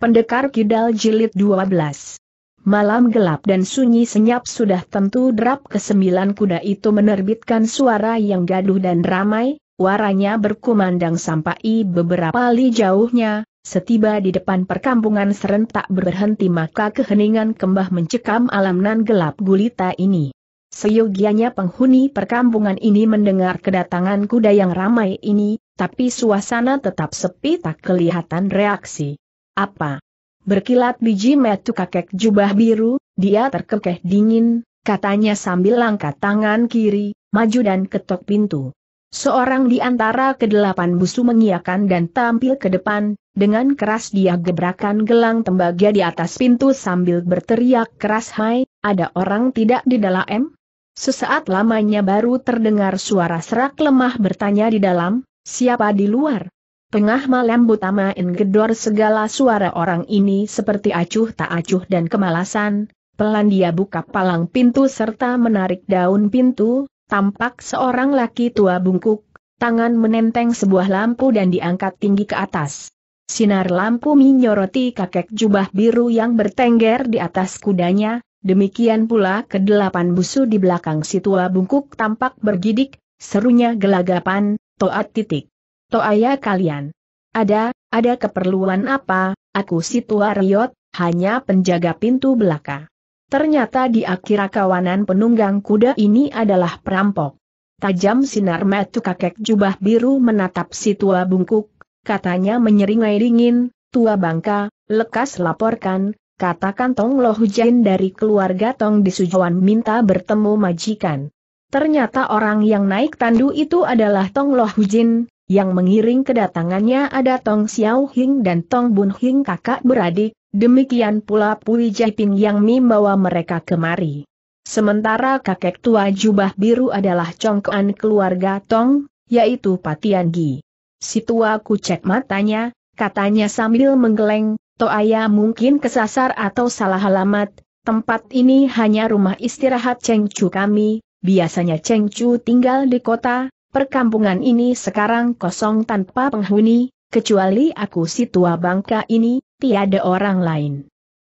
Pendekar Kidal Jilid 12 Malam gelap dan sunyi senyap sudah tentu derap kesembilan kuda itu menerbitkan suara yang gaduh dan ramai, waranya berkumandang sampai beberapa li jauhnya, setiba di depan perkampungan serentak berhenti maka keheningan kembah mencekam alam nan gelap gulita ini. Seyogianya penghuni perkampungan ini mendengar kedatangan kuda yang ramai ini, tapi suasana tetap sepi tak kelihatan reaksi. Apa? Berkilat biji metu kakek jubah biru, dia terkekeh dingin, katanya sambil langkah tangan kiri, maju dan ketok pintu. Seorang di antara kedelapan busu mengiakan dan tampil ke depan, dengan keras dia gebrakan gelang tembaga di atas pintu sambil berteriak keras Hai, ada orang tidak di dalam? Sesaat lamanya baru terdengar suara serak lemah bertanya di dalam, siapa di luar? Tengah malam buta main gedor segala suara orang ini seperti acuh tak acuh dan kemalasan, pelan dia buka palang pintu serta menarik daun pintu, tampak seorang laki tua bungkuk, tangan menenteng sebuah lampu dan diangkat tinggi ke atas. Sinar lampu menyoroti kakek jubah biru yang bertengger di atas kudanya, demikian pula kedelapan busu di belakang si tua bungkuk tampak bergidik, serunya gelagapan, toat titik. Toaya kalian. Ada, ada keperluan apa, aku si tua riot, hanya penjaga pintu belaka. Ternyata di akhir kawanan penunggang kuda ini adalah perampok. Tajam sinar metu kakek jubah biru menatap si tua bungkuk, katanya menyeringai dingin, tua bangka, lekas laporkan, kata kantong hujan dari keluarga Tong di Sujuan minta bertemu majikan. Ternyata orang yang naik tandu itu adalah Tong Loh Hujin, yang mengiring kedatangannya ada Tong Xiao Hing dan Tong Bun Hing kakak beradik, demikian pula Pui Jaiping yang membawa mereka kemari. Sementara kakek tua jubah biru adalah congkoan keluarga Tong, yaitu Patian Gi. Si tua kucek matanya, katanya sambil menggeleng, Ayah mungkin kesasar atau salah alamat, tempat ini hanya rumah istirahat Cheng Chu kami, biasanya Cheng Chu tinggal di kota, Perkampungan ini sekarang kosong tanpa penghuni, kecuali aku si tua bangka ini, tiada orang lain.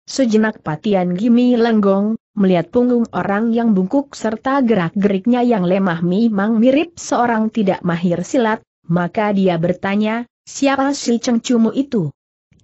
Sejenak Patian Gimi lenggong, melihat punggung orang yang bungkuk serta gerak-geriknya yang lemah memang mirip seorang tidak mahir silat, maka dia bertanya, siapa si cengcumu itu?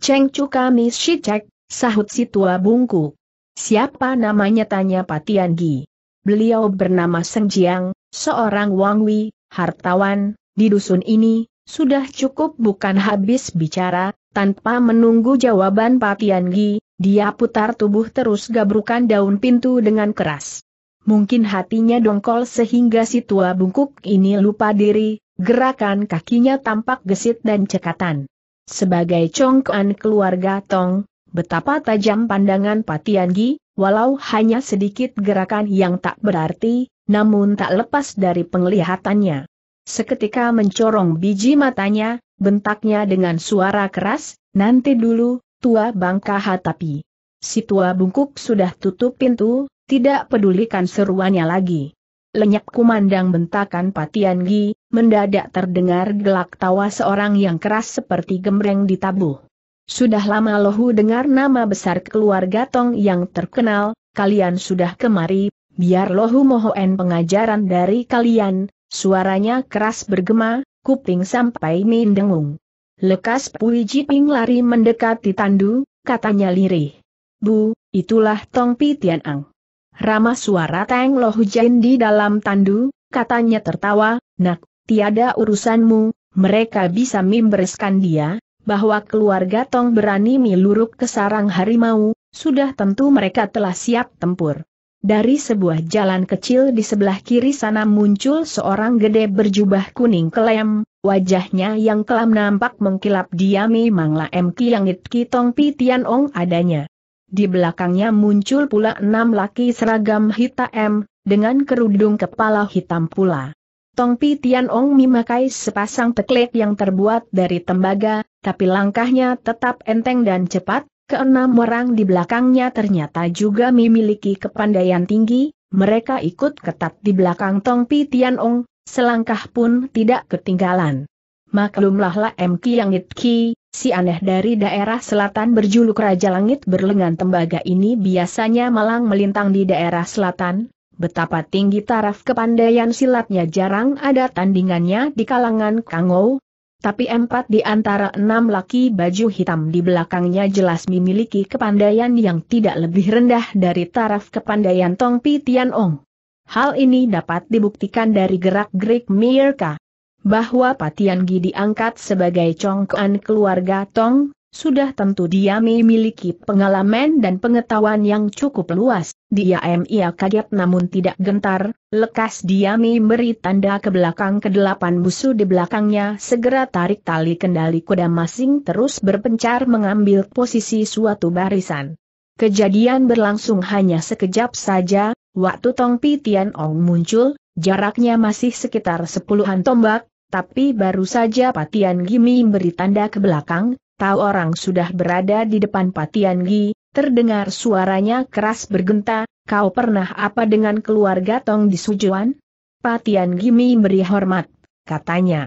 Cengcu kami si cek, sahut si tua bungku. Siapa namanya tanya Patian Gi? Beliau bernama Sengjiang, seorang Wangwi, hartawan, di dusun ini, sudah cukup bukan habis bicara, tanpa menunggu jawaban Patiangi, dia putar tubuh terus gabrukan daun pintu dengan keras. Mungkin hatinya dongkol sehingga si tua bungkuk ini lupa diri, gerakan kakinya tampak gesit dan cekatan. Sebagai congkuan keluarga Tong, betapa tajam pandangan Patiangi, walau hanya sedikit gerakan yang tak berarti, namun tak lepas dari penglihatannya. Seketika mencorong biji matanya, bentaknya dengan suara keras, nanti dulu, tua bangka hatapi. Si tua bungkuk sudah tutup pintu, tidak pedulikan seruannya lagi. Lenyap kumandang bentakan Patian Gi, mendadak terdengar gelak tawa seorang yang keras seperti gemreng ditabuh. Sudah lama lohu dengar nama besar keluarga Tong yang terkenal, kalian sudah kemari, Biar Lohu mohon pengajaran dari kalian, suaranya keras bergema, kuping sampai mendengung. Lekas Pui Jiping lari mendekati Tandu, katanya lirih. Bu, itulah Tong Pi Tian Ang. Rama suara Teng Lohu Jain di dalam Tandu, katanya tertawa, nak, tiada urusanmu, mereka bisa membereskan dia, bahwa keluarga Tong berani miluruk ke sarang harimau, sudah tentu mereka telah siap tempur. Dari sebuah jalan kecil di sebelah kiri sana muncul seorang gede berjubah kuning kelem, wajahnya yang kelam nampak mengkilap dia memang laem kiangit kitong pitian ong adanya. Di belakangnya muncul pula enam laki seragam hitam, dengan kerudung kepala hitam pula. Tong Pi Tian Ong memakai sepasang teklek yang terbuat dari tembaga, tapi langkahnya tetap enteng dan cepat, Keenam orang di belakangnya ternyata juga memiliki kepandaian tinggi, mereka ikut ketat di belakang Tong Pi Tian Ong, selangkah pun tidak ketinggalan. Maklumlah La M Kiang It Ki, si aneh dari daerah selatan berjuluk Raja Langit berlengan tembaga ini biasanya malang melintang di daerah selatan, betapa tinggi taraf kepandaian silatnya jarang ada tandingannya di kalangan Kangou, tapi empat di antara enam laki baju hitam di belakangnya jelas memiliki kepandaian yang tidak lebih rendah dari taraf kepandaian Tong Pi Tian Ong. Hal ini dapat dibuktikan dari gerak-gerik Mirka. Bahwa Patian Gi diangkat sebagai congkoan keluarga Tong, sudah tentu dia memiliki pengalaman dan pengetahuan yang cukup luas, dia MIA kaget namun tidak gentar, lekas dia memberi tanda ke belakang kedelapan busu di belakangnya segera tarik tali kendali kuda masing terus berpencar mengambil posisi suatu barisan. Kejadian berlangsung hanya sekejap saja, waktu Tong Pi Tian Ong muncul, jaraknya masih sekitar sepuluhan tombak, tapi baru saja Patian Gimi beri tanda ke belakang, tahu orang sudah berada di depan Patian Gi, terdengar suaranya keras bergenta, kau pernah apa dengan keluarga Tong di Sujuan? Patian Gi beri hormat, katanya.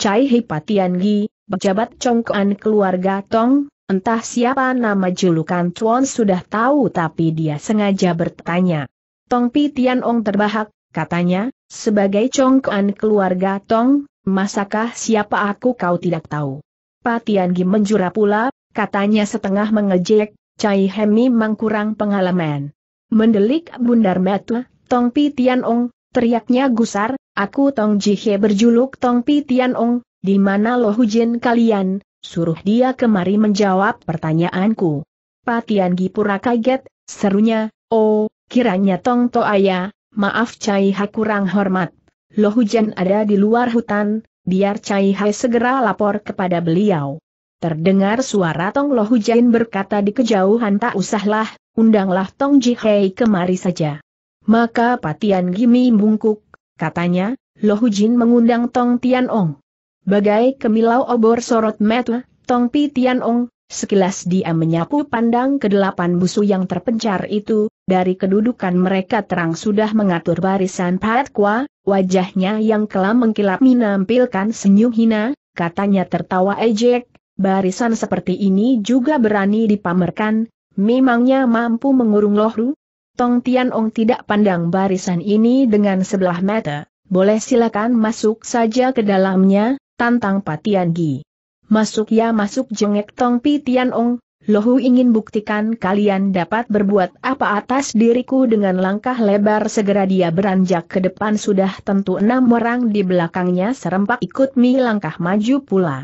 Cai Hei Patian Gi, pejabat congkoan keluarga Tong, entah siapa nama julukan Chuan sudah tahu tapi dia sengaja bertanya. Tong Pi Tian Ong terbahak, katanya, sebagai congkoan keluarga Tong, masakah siapa aku kau tidak tahu? Patiangi menjura pula, katanya setengah mengejek, Cai Hemi memang kurang pengalaman. Mendelik bundar metu, Tong Pi Tian Ong, teriaknya gusar, aku Tong Jihye berjuluk Tong Pi Tian Ong, di mana lohujin kalian, suruh dia kemari menjawab pertanyaanku. Patiangi pura kaget, serunya, oh, kiranya Tong Toaya, maaf Cai Ha kurang hormat. Lohujan ada di luar hutan, biar Cai Hai segera lapor kepada beliau. Terdengar suara Tong Lo Hujain berkata di kejauhan tak usahlah, undanglah Tong Ji Hai kemari saja. Maka Patian Gimi bungkuk, katanya, Lo Hujin mengundang Tong Tian Ong. Bagai kemilau obor sorot mata, Tong Pi Tian Ong, Sekilas dia menyapu pandang ke delapan busu yang terpencar itu, dari kedudukan mereka terang sudah mengatur barisan Patkwa, wajahnya yang kelam mengkilap menampilkan senyum hina, katanya tertawa ejek, barisan seperti ini juga berani dipamerkan, memangnya mampu mengurung lohru? Tong Tian Ong tidak pandang barisan ini dengan sebelah mata, boleh silakan masuk saja ke dalamnya, tantang Patian Gi. Masuk ya masuk jengek Tong Pi Tian Ong, Lohu ingin buktikan kalian dapat berbuat apa atas diriku dengan langkah lebar segera dia beranjak ke depan sudah tentu enam orang di belakangnya serempak ikut mi langkah maju pula.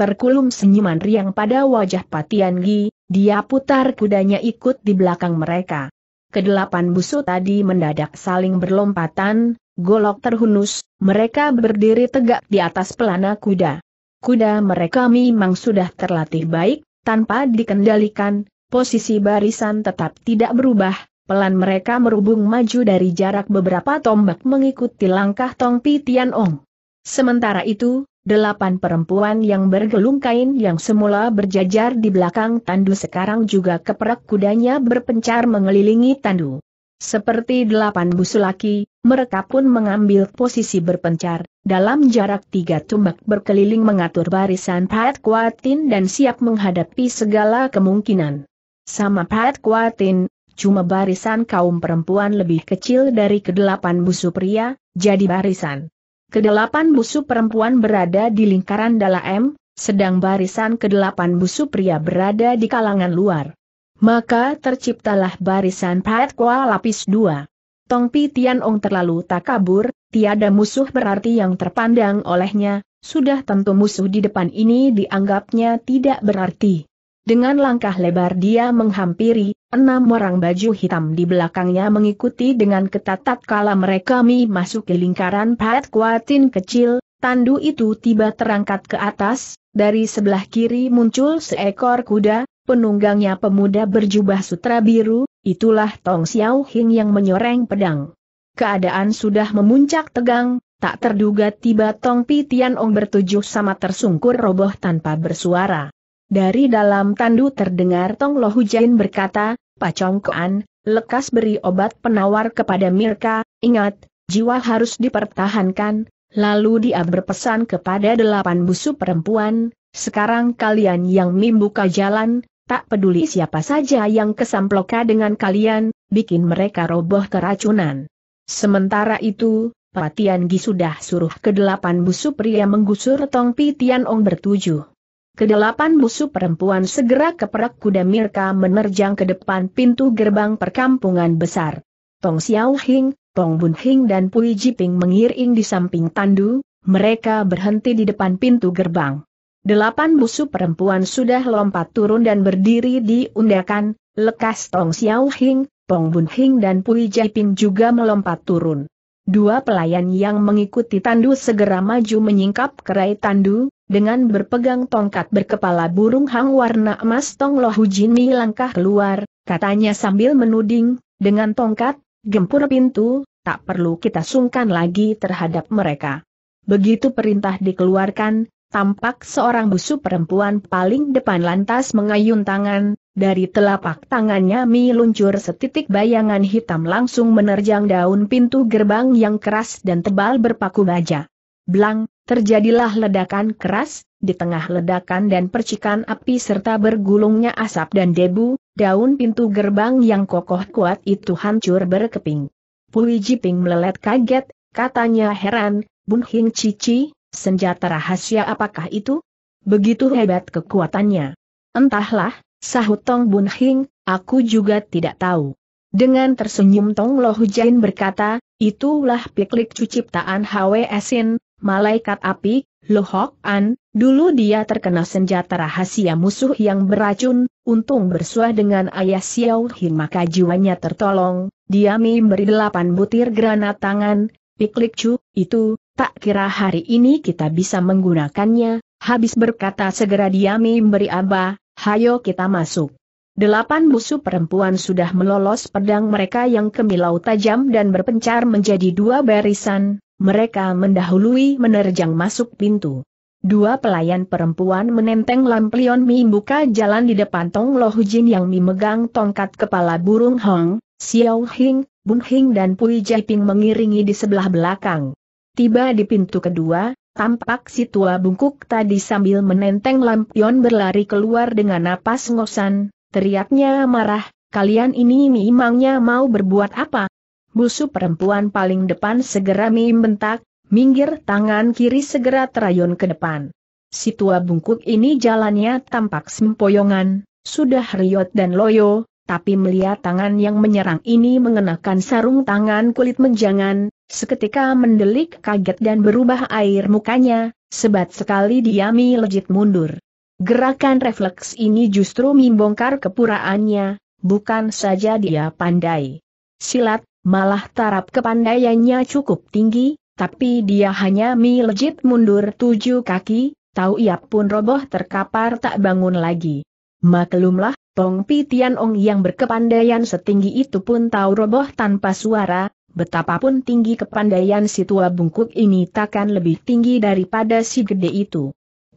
Terkulum senyuman riang pada wajah Patian Gi, dia putar kudanya ikut di belakang mereka. Kedelapan busur tadi mendadak saling berlompatan, golok terhunus, mereka berdiri tegak di atas pelana kuda. Kuda mereka memang sudah terlatih baik, tanpa dikendalikan, posisi barisan tetap tidak berubah, pelan mereka merubung maju dari jarak beberapa tombak mengikuti langkah Tong Pi Tian Ong. Sementara itu, delapan perempuan yang bergelung kain yang semula berjajar di belakang tandu sekarang juga keperak kudanya berpencar mengelilingi tandu. Seperti delapan busulaki, mereka pun mengambil posisi berpencar, dalam jarak tiga tumbak berkeliling mengatur barisan Pat Kuatin dan siap menghadapi segala kemungkinan. Sama Pat Kuatin, cuma barisan kaum perempuan lebih kecil dari kedelapan busu pria, jadi barisan. Kedelapan busu perempuan berada di lingkaran dalam sedang barisan kedelapan busu pria berada di kalangan luar. Maka terciptalah barisan Pat Kua lapis dua. Tong Pi Tian Ong terlalu takabur, tiada musuh berarti yang terpandang olehnya, sudah tentu musuh di depan ini dianggapnya tidak berarti. Dengan langkah lebar dia menghampiri, enam orang baju hitam di belakangnya mengikuti dengan ketat kala mereka mi masuk ke lingkaran Pat Kuatin kecil, tandu itu tiba terangkat ke atas, dari sebelah kiri muncul seekor kuda, penunggangnya pemuda berjubah sutra biru, Itulah Tong Xiao Hing yang menyoreng pedang. Keadaan sudah memuncak tegang, tak terduga tiba Tong Pi Tian Ong bertujuh sama tersungkur roboh tanpa bersuara. Dari dalam tandu terdengar Tong Lo Hujain berkata, Chong Kuan, lekas beri obat penawar kepada Mirka, ingat, jiwa harus dipertahankan, lalu dia berpesan kepada delapan busu perempuan, sekarang kalian yang membuka jalan, tak peduli siapa saja yang kesamploka dengan kalian, bikin mereka roboh keracunan. Sementara itu, Patian Gi sudah suruh kedelapan busu pria menggusur Tong Pi Ong bertujuh. Kedelapan busu perempuan segera keperak kuda Mirka menerjang ke depan pintu gerbang perkampungan besar. Tong Xiao Hing, Tong Bun Hing dan Pui Jiping mengiring di samping Tandu, mereka berhenti di depan pintu gerbang. Delapan busu perempuan sudah lompat turun dan berdiri di undakan, lekas Tong Xiao Hing, Pong Bun Hing dan Pui Ping juga melompat turun. Dua pelayan yang mengikuti tandu segera maju menyingkap kerai tandu, dengan berpegang tongkat berkepala burung hang warna emas Tong Lohu Jini langkah keluar, katanya sambil menuding, dengan tongkat, gempur pintu, tak perlu kita sungkan lagi terhadap mereka. Begitu perintah dikeluarkan, tampak seorang busu perempuan paling depan lantas mengayun tangan, dari telapak tangannya mi luncur setitik bayangan hitam langsung menerjang daun pintu gerbang yang keras dan tebal berpaku baja. Blang, terjadilah ledakan keras, di tengah ledakan dan percikan api serta bergulungnya asap dan debu, daun pintu gerbang yang kokoh kuat itu hancur berkeping. Pui Jiping melelet kaget, katanya heran, Bun Hing Cici, Senjata rahasia apakah itu? Begitu hebat kekuatannya. Entahlah, sahut Tong Bun Hing, aku juga tidak tahu. Dengan tersenyum Tong Lo Hujain berkata, itulah piklik ciptaan Hwe Sin, malaikat api, Lo Hok An, dulu dia terkena senjata rahasia musuh yang beracun, untung bersuah dengan ayah Xiao Hin maka jiwanya tertolong, dia memberi delapan butir granat tangan, piklik cu, itu, Tak kira hari ini kita bisa menggunakannya, habis berkata segera Diami memberi aba, hayo kita masuk. Delapan busu perempuan sudah melolos pedang mereka yang kemilau tajam dan berpencar menjadi dua barisan, mereka mendahului menerjang masuk pintu. Dua pelayan perempuan menenteng lampion Mi buka jalan di depan Tong Lo Hujin yang Mi megang tongkat kepala burung Hong, Xiao Hing, Bun Hing dan Pui Ping mengiringi di sebelah belakang. Tiba di pintu kedua, tampak si tua bungkuk tadi sambil menenteng lampion berlari keluar dengan napas ngosan, teriaknya marah, kalian ini memangnya mau berbuat apa? Busu perempuan paling depan segera membentak, minggir tangan kiri segera terayun ke depan. Si tua bungkuk ini jalannya tampak sempoyongan, sudah riot dan loyo, tapi melihat tangan yang menyerang ini mengenakan sarung tangan kulit menjangan, Seketika mendelik kaget dan berubah air mukanya, sebat sekali diami legit mundur. Gerakan refleks ini justru membongkar kepuraannya, bukan saja dia pandai. Silat, malah taraf kepandaiannya cukup tinggi, tapi dia hanya mi mundur tujuh kaki, tahu ia pun roboh terkapar tak bangun lagi. Maklumlah, Pong Pitian Ong yang berkepandaian setinggi itu pun tahu roboh tanpa suara, Betapapun tinggi kepandaian si tua bungkuk ini takkan lebih tinggi daripada si gede itu.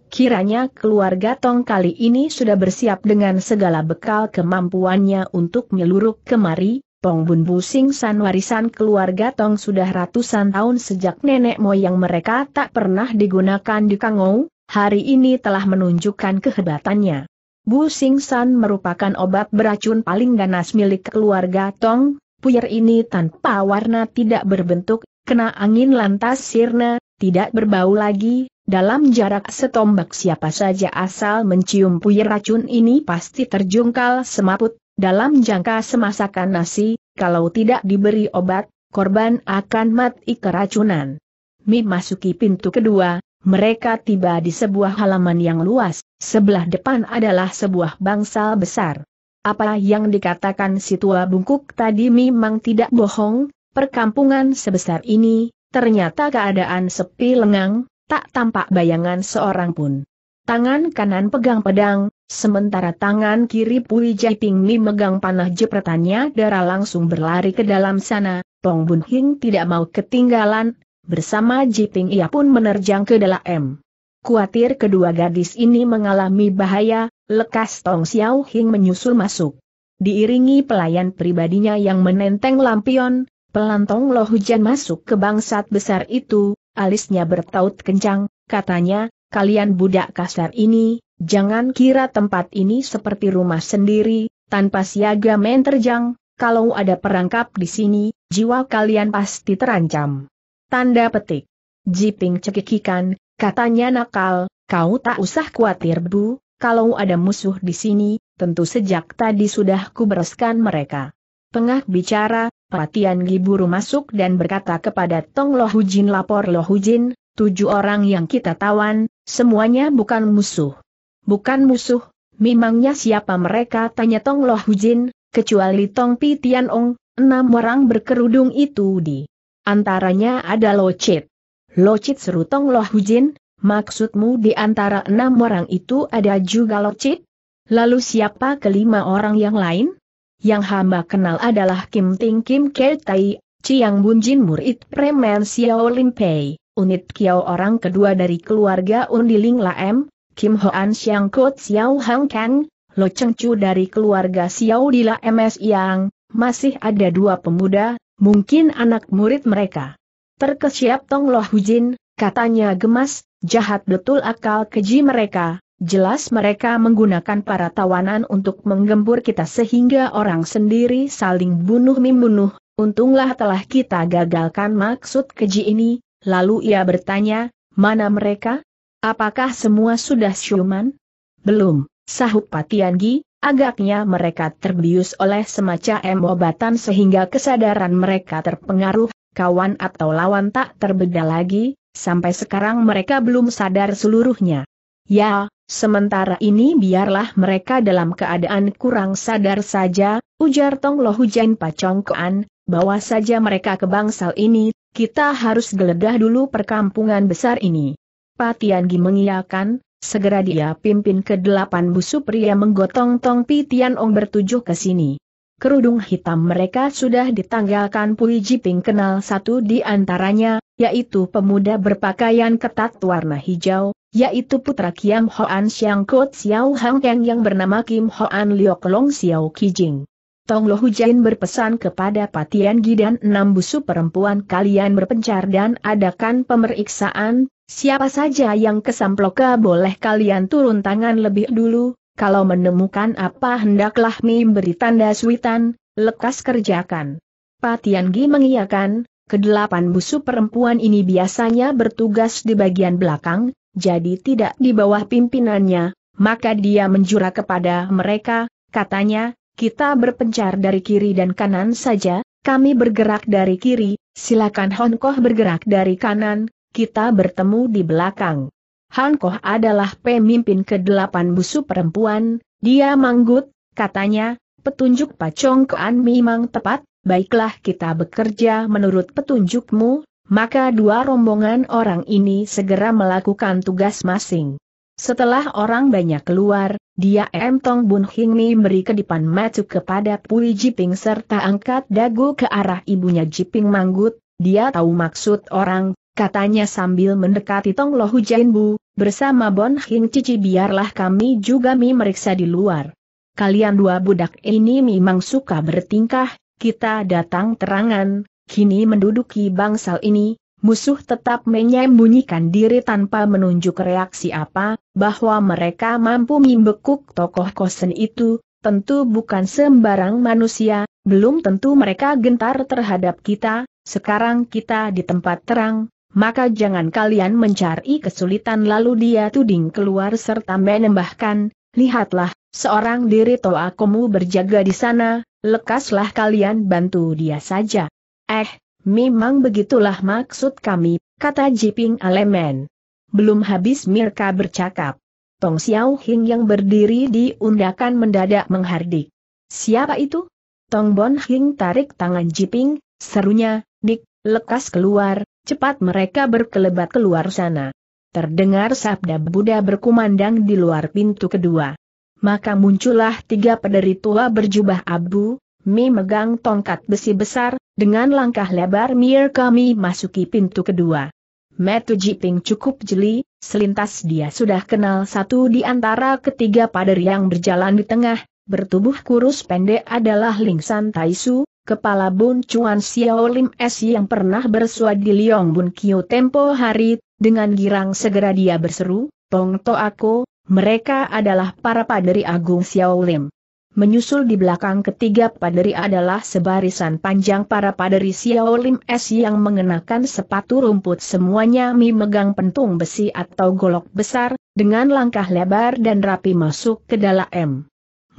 Kiranya keluarga Tong kali ini sudah bersiap dengan segala bekal kemampuannya untuk meluruk kemari, Pong Bun Bu Sing San warisan keluarga Tong sudah ratusan tahun sejak nenek moyang mereka tak pernah digunakan di Kangou, hari ini telah menunjukkan kehebatannya. Bu Sing San merupakan obat beracun paling ganas milik keluarga Tong, Puyer ini tanpa warna tidak berbentuk, kena angin lantas sirna, tidak berbau lagi, dalam jarak setombak siapa saja asal mencium puyer racun ini pasti terjungkal semaput, dalam jangka semasakan nasi, kalau tidak diberi obat, korban akan mati keracunan. Mi masuki pintu kedua, mereka tiba di sebuah halaman yang luas, sebelah depan adalah sebuah bangsal besar. Apa yang dikatakan si tua bungkuk tadi memang tidak bohong, perkampungan sebesar ini, ternyata keadaan sepi lengang, tak tampak bayangan seorang pun. Tangan kanan pegang pedang, sementara tangan kiri Pui Ping Mi megang panah jepretannya darah langsung berlari ke dalam sana, Tong Bun Hing tidak mau ketinggalan, bersama Jiping ia pun menerjang ke dalam. Kuatir kedua gadis ini mengalami bahaya, lekas Tong Xiao Hing menyusul masuk. Diiringi pelayan pribadinya yang menenteng lampion, pelantong loh Hujan masuk ke bangsat besar itu, alisnya bertaut kencang, katanya, kalian budak kasar ini, jangan kira tempat ini seperti rumah sendiri, tanpa siaga main terjang, kalau ada perangkap di sini, jiwa kalian pasti terancam. Tanda petik. Jiping cekikikan, katanya nakal, kau tak usah khawatir bu, kalau ada musuh di sini, tentu sejak tadi sudah kubereskan mereka. Tengah bicara, Patian Giburu masuk dan berkata kepada Tong Lohujin lapor Lohujin, tujuh orang yang kita tawan, semuanya bukan musuh. Bukan musuh, memangnya siapa mereka tanya Tong Lohujin, kecuali Tong Pi Tianong, enam orang berkerudung itu di. Antaranya ada Locit. Locit seru Tong Lohujin, Maksudmu di antara enam orang itu ada juga locit? Lalu siapa kelima orang yang lain? Yang hamba kenal adalah Kim Ting Kim Tai, Chiang Bun Jin, murid Premen Xiao Lim Pei, unit Kiao orang kedua dari keluarga Undiling Laem, Kim Hoan Xiang Kot Xiao Hang Kang, Lo Cheng Chu dari keluarga Xiao Dila S Yang, masih ada dua pemuda, mungkin anak murid mereka. Terkesiap Tong Loh Hujin, Katanya gemas, jahat betul akal keji mereka, jelas mereka menggunakan para tawanan untuk menggembur kita sehingga orang sendiri saling bunuh-membunuh, untunglah telah kita gagalkan maksud keji ini, lalu ia bertanya, mana mereka? Apakah semua sudah siuman? Belum, sahut Patiangi, agaknya mereka terbius oleh semacam obatan sehingga kesadaran mereka terpengaruh, kawan atau lawan tak terbeda lagi, Sampai sekarang mereka belum sadar seluruhnya. Ya, sementara ini biarlah mereka dalam keadaan kurang sadar saja, ujar Tong Lo Hujan Pacongkoan, bawa saja mereka ke bangsal ini, kita harus geledah dulu perkampungan besar ini. Patiangi mengiyakan, segera dia pimpin ke delapan busu pria menggotong Tong Tian Ong bertujuh ke sini kerudung hitam mereka sudah ditanggalkan Pui Jiping kenal satu di antaranya, yaitu pemuda berpakaian ketat warna hijau, yaitu putra Kiam Hoan Siang Kot Xiao Hang Kang yang bernama Kim Hoan Liok Long Xiao Kijing. Tong Lo Hujain berpesan kepada Patian Gi dan enam busu perempuan kalian berpencar dan adakan pemeriksaan, siapa saja yang kesamploka boleh kalian turun tangan lebih dulu, kalau menemukan apa hendaklah beri tanda suitan, lekas kerjakan. Patian Gi mengiyakan, kedelapan busu perempuan ini biasanya bertugas di bagian belakang, jadi tidak di bawah pimpinannya, maka dia menjura kepada mereka, katanya, kita berpencar dari kiri dan kanan saja, kami bergerak dari kiri, silakan Hongkoh bergerak dari kanan, kita bertemu di belakang. Han Koh adalah pemimpin ke-8 busu perempuan, dia manggut, katanya, petunjuk Pacong Koan memang tepat, baiklah kita bekerja menurut petunjukmu, maka dua rombongan orang ini segera melakukan tugas masing. Setelah orang banyak keluar, dia M. Tong Bun Hing Mi beri kedipan matu kepada Pui Jiping serta angkat dagu ke arah ibunya Jiping Manggut, dia tahu maksud orang, katanya sambil mendekati Tong Lo bu, bersama Bon Hing Cici biarlah kami juga mi meriksa di luar. Kalian dua budak ini memang suka bertingkah, kita datang terangan, kini menduduki bangsal ini, musuh tetap menyembunyikan diri tanpa menunjuk reaksi apa, bahwa mereka mampu membekuk tokoh kosen itu, tentu bukan sembarang manusia, belum tentu mereka gentar terhadap kita, sekarang kita di tempat terang, maka jangan kalian mencari kesulitan lalu dia tuding keluar serta menembahkan, lihatlah, seorang diri toa kamu berjaga di sana, lekaslah kalian bantu dia saja. Eh, memang begitulah maksud kami, kata Jiping Alemen. Belum habis Mirka bercakap. Tong Xiao Hing yang berdiri di undakan mendadak menghardik. Siapa itu? Tong Bon Hing tarik tangan Jiping, serunya, dik, lekas keluar, Cepat mereka berkelebat keluar sana. Terdengar sabda Buddha berkumandang di luar pintu kedua. Maka muncullah tiga pederi tua berjubah abu, Mi megang tongkat besi besar, dengan langkah lebar Mir kami masuki pintu kedua. Metu Jiping cukup jeli, selintas dia sudah kenal satu di antara ketiga pader yang berjalan di tengah, bertubuh kurus pendek adalah Ling Lingsan Taisu, Kepala Bun Chuan Xiao Lim S yang pernah bersua di Liong Bun Kyo tempo hari, dengan girang segera dia berseru, Tong To Ako, mereka adalah para paderi agung Xiao Lim. Menyusul di belakang ketiga paderi adalah sebarisan panjang para paderi Xiao Lim S yang mengenakan sepatu rumput semuanya memegang pentung besi atau golok besar, dengan langkah lebar dan rapi masuk ke dalam M.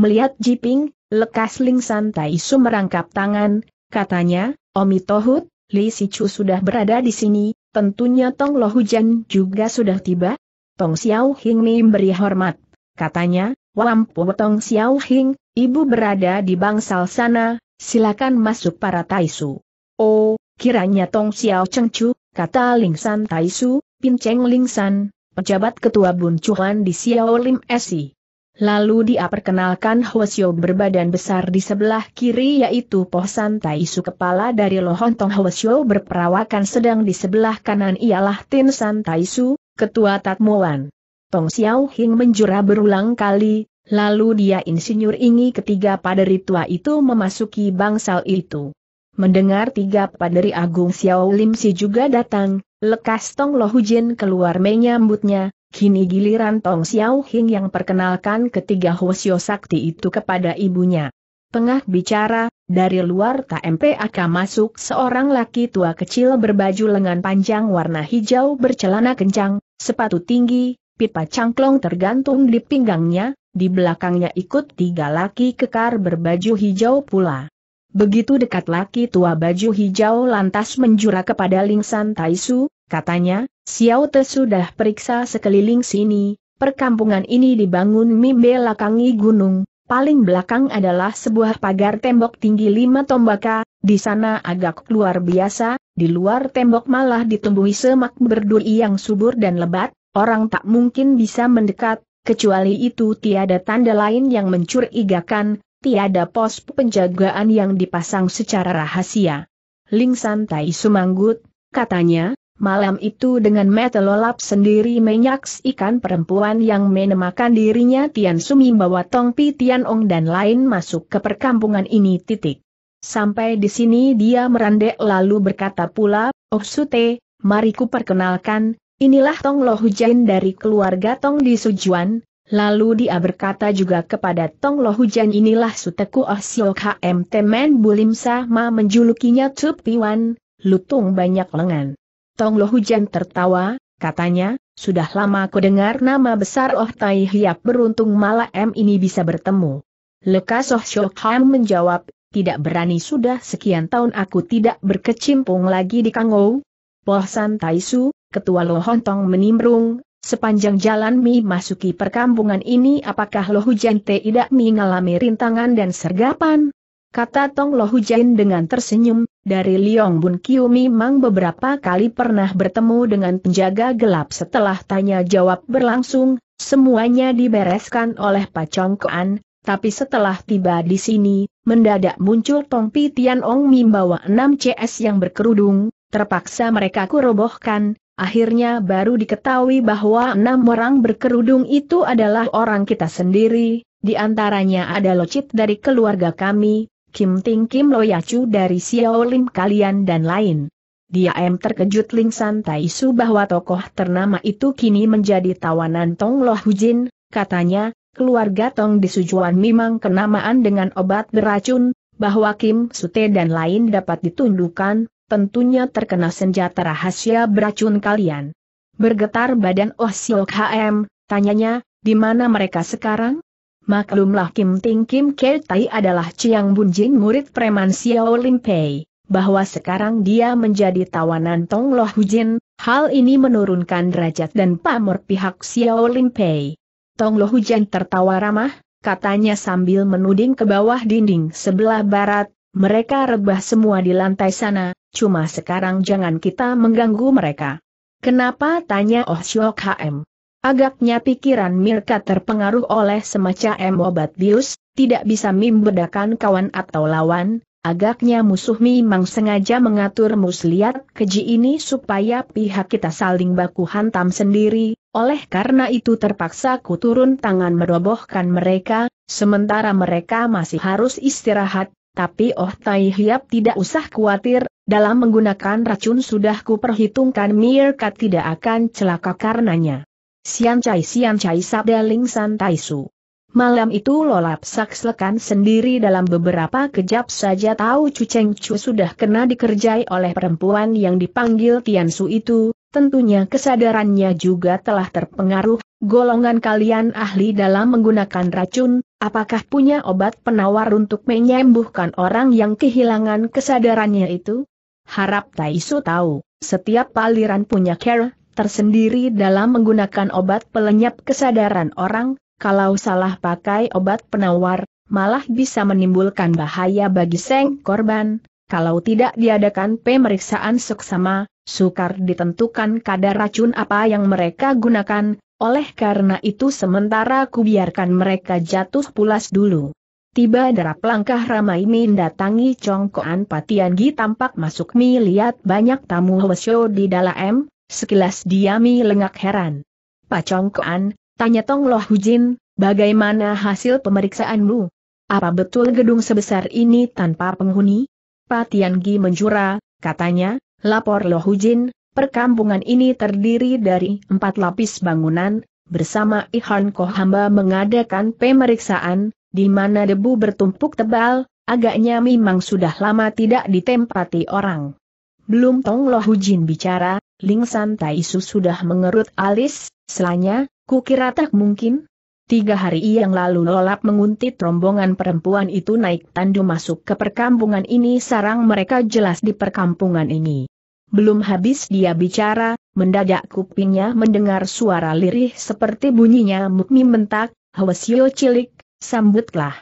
Melihat Jiping, Lekas Ling Tai Su merangkap tangan, katanya, Omi Tohut, Li Sichu sudah berada di sini, tentunya Tong Lo Hujan juga sudah tiba. Tong Xiao Hing Mi memberi hormat, katanya, Wampu Tong Xiao Hing, ibu berada di bangsal sana, silakan masuk para Taisu. Oh, kiranya Tong Xiao Cheng Chu, kata Ling San Taisu, Pinceng Ling San, pejabat ketua Bun Chuan di Xiao Lim Esi. Lalu dia perkenalkan Hwasyo berbadan besar di sebelah kiri yaitu Pohsan Taisu kepala dari Lohontong Hwasyo berperawakan sedang di sebelah kanan ialah Tin San Taisu, ketua Tatmuan. Tong Xiao Hing menjura berulang kali, lalu dia insinyur ingi ketiga paderi tua itu memasuki bangsal itu. Mendengar tiga paderi agung Xiao Lim Si juga datang, lekas Tong Lohujin keluar menyambutnya, Kini giliran Tong Xiao Hing yang perkenalkan ketiga Hosio Sakti itu kepada ibunya. Tengah bicara, dari luar TMPAK masuk seorang laki tua kecil berbaju lengan panjang warna hijau bercelana kencang, sepatu tinggi, pipa cangklong tergantung di pinggangnya, di belakangnya ikut tiga laki kekar berbaju hijau pula. Begitu dekat laki tua baju hijau lantas menjura kepada Ling San Taisu, Katanya, Xiao Te sudah periksa sekeliling sini, perkampungan ini dibangun mimbe lakangi gunung, paling belakang adalah sebuah pagar tembok tinggi lima tombaka, di sana agak luar biasa, di luar tembok malah ditumbuhi semak berduri yang subur dan lebat, orang tak mungkin bisa mendekat, kecuali itu tiada tanda lain yang mencurigakan, tiada pos penjagaan yang dipasang secara rahasia. Ling Santai Sumanggut, katanya, Malam itu dengan metelolap sendiri menyaksikan perempuan yang menemakan dirinya Tian Sumi bawa Tong Pi Tian Ong dan lain masuk ke perkampungan ini titik. Sampai di sini dia merandek lalu berkata pula, Oh Sute, mari ku perkenalkan, inilah Tong Lo Hujan dari keluarga Tong di Sujuan. Lalu dia berkata juga kepada Tong Lo Hujan inilah Suteku Oh ah Siok HMT men Bulim Sama menjulukinya Tup Piwan, lutung banyak lengan. Tong Lo Hujan tertawa, katanya, sudah lama ku dengar nama besar Oh Tai Hiap beruntung M ini bisa bertemu. Lekas Oh Shok Ham menjawab, tidak berani sudah sekian tahun aku tidak berkecimpung lagi di Kangou. Poh San Tai Su, ketua Lo Hontong menimbrung, sepanjang jalan Mi masuki perkampungan ini apakah Lo Hujan tidak mengalami rintangan dan sergapan? Kata Tong Lo Hujan dengan tersenyum, dari Liong Bun Kiu memang beberapa kali pernah bertemu dengan penjaga gelap setelah tanya jawab berlangsung, semuanya dibereskan oleh Chong Kuan, tapi setelah tiba di sini, mendadak muncul Pi Tian Ong bawa 6 CS yang berkerudung, terpaksa mereka kurobohkan, akhirnya baru diketahui bahwa enam orang berkerudung itu adalah orang kita sendiri, di antaranya ada locit dari keluarga kami, Kim Ting Kim Loyacu dari Lim kalian dan lain. Dia em terkejut Ling Santai Su bahwa tokoh ternama itu kini menjadi tawanan Tong Loh Hujin, katanya, keluarga Tong di Sujuan memang kenamaan dengan obat beracun, bahwa Kim Sute dan lain dapat ditundukkan, tentunya terkena senjata rahasia beracun kalian. Bergetar badan Oh Siok HM, tanyanya, di mana mereka sekarang? Maklumlah Kim Ting Kim Kei Tai adalah Chiang Bun Jin murid preman Xiao Lim Pei, bahwa sekarang dia menjadi tawanan Tong Loh Hujin, hal ini menurunkan derajat dan pamor pihak Xiao Lim Pei. Tong Loh Hujan tertawa ramah, katanya sambil menuding ke bawah dinding sebelah barat, mereka rebah semua di lantai sana, cuma sekarang jangan kita mengganggu mereka. Kenapa tanya Oh Syok HM? Agaknya pikiran Mirka terpengaruh oleh semacam obat bius, tidak bisa membedakan kawan atau lawan, agaknya musuh memang sengaja mengatur muslihat keji ini supaya pihak kita saling baku hantam sendiri, oleh karena itu terpaksa ku turun tangan merobohkan mereka, sementara mereka masih harus istirahat, tapi Oh Tai Hiap tidak usah khawatir, dalam menggunakan racun sudah ku perhitungkan Mirka tidak akan celaka karenanya. Siam Cai Siam Cai Sabda Ling San Tai Su. Malam itu lolap sakslekan sendiri dalam beberapa kejap saja tahu Chu Cheng Chu sudah kena dikerjai oleh perempuan yang dipanggil Tian Su itu, tentunya kesadarannya juga telah terpengaruh, golongan kalian ahli dalam menggunakan racun, apakah punya obat penawar untuk menyembuhkan orang yang kehilangan kesadarannya itu? Harap Taisu tahu, setiap paliran punya care, tersendiri dalam menggunakan obat pelenyap kesadaran orang, kalau salah pakai obat penawar, malah bisa menimbulkan bahaya bagi seng korban, kalau tidak diadakan pemeriksaan seksama, sukar ditentukan kadar racun apa yang mereka gunakan, oleh karena itu sementara kubiarkan mereka jatuh pulas dulu. Tiba derap langkah ramai mendatangi congkoan Patian Gi tampak masuk mi lihat banyak tamu hwesyo di dalam Sekilas diami lengak heran. Pacongkoan, tanya Tong Loh Hujin, bagaimana hasil pemeriksaanmu? Apa betul gedung sebesar ini tanpa penghuni? Patian Gi menjura, katanya, lapor Loh Hujin, perkampungan ini terdiri dari empat lapis bangunan, bersama Ihan Koh Hamba mengadakan pemeriksaan, di mana debu bertumpuk tebal, agaknya memang sudah lama tidak ditempati orang. Belum Tong Loh Jin bicara, Ling San Tai Su sudah mengerut alis, selanya, kukira tak mungkin. Tiga hari yang lalu Lolap menguntit rombongan perempuan itu naik tandu masuk ke perkampungan ini sarang mereka jelas di perkampungan ini. Belum habis dia bicara, mendadak kupingnya mendengar suara lirih seperti bunyinya mukmi mentak, hawasio cilik, sambutlah.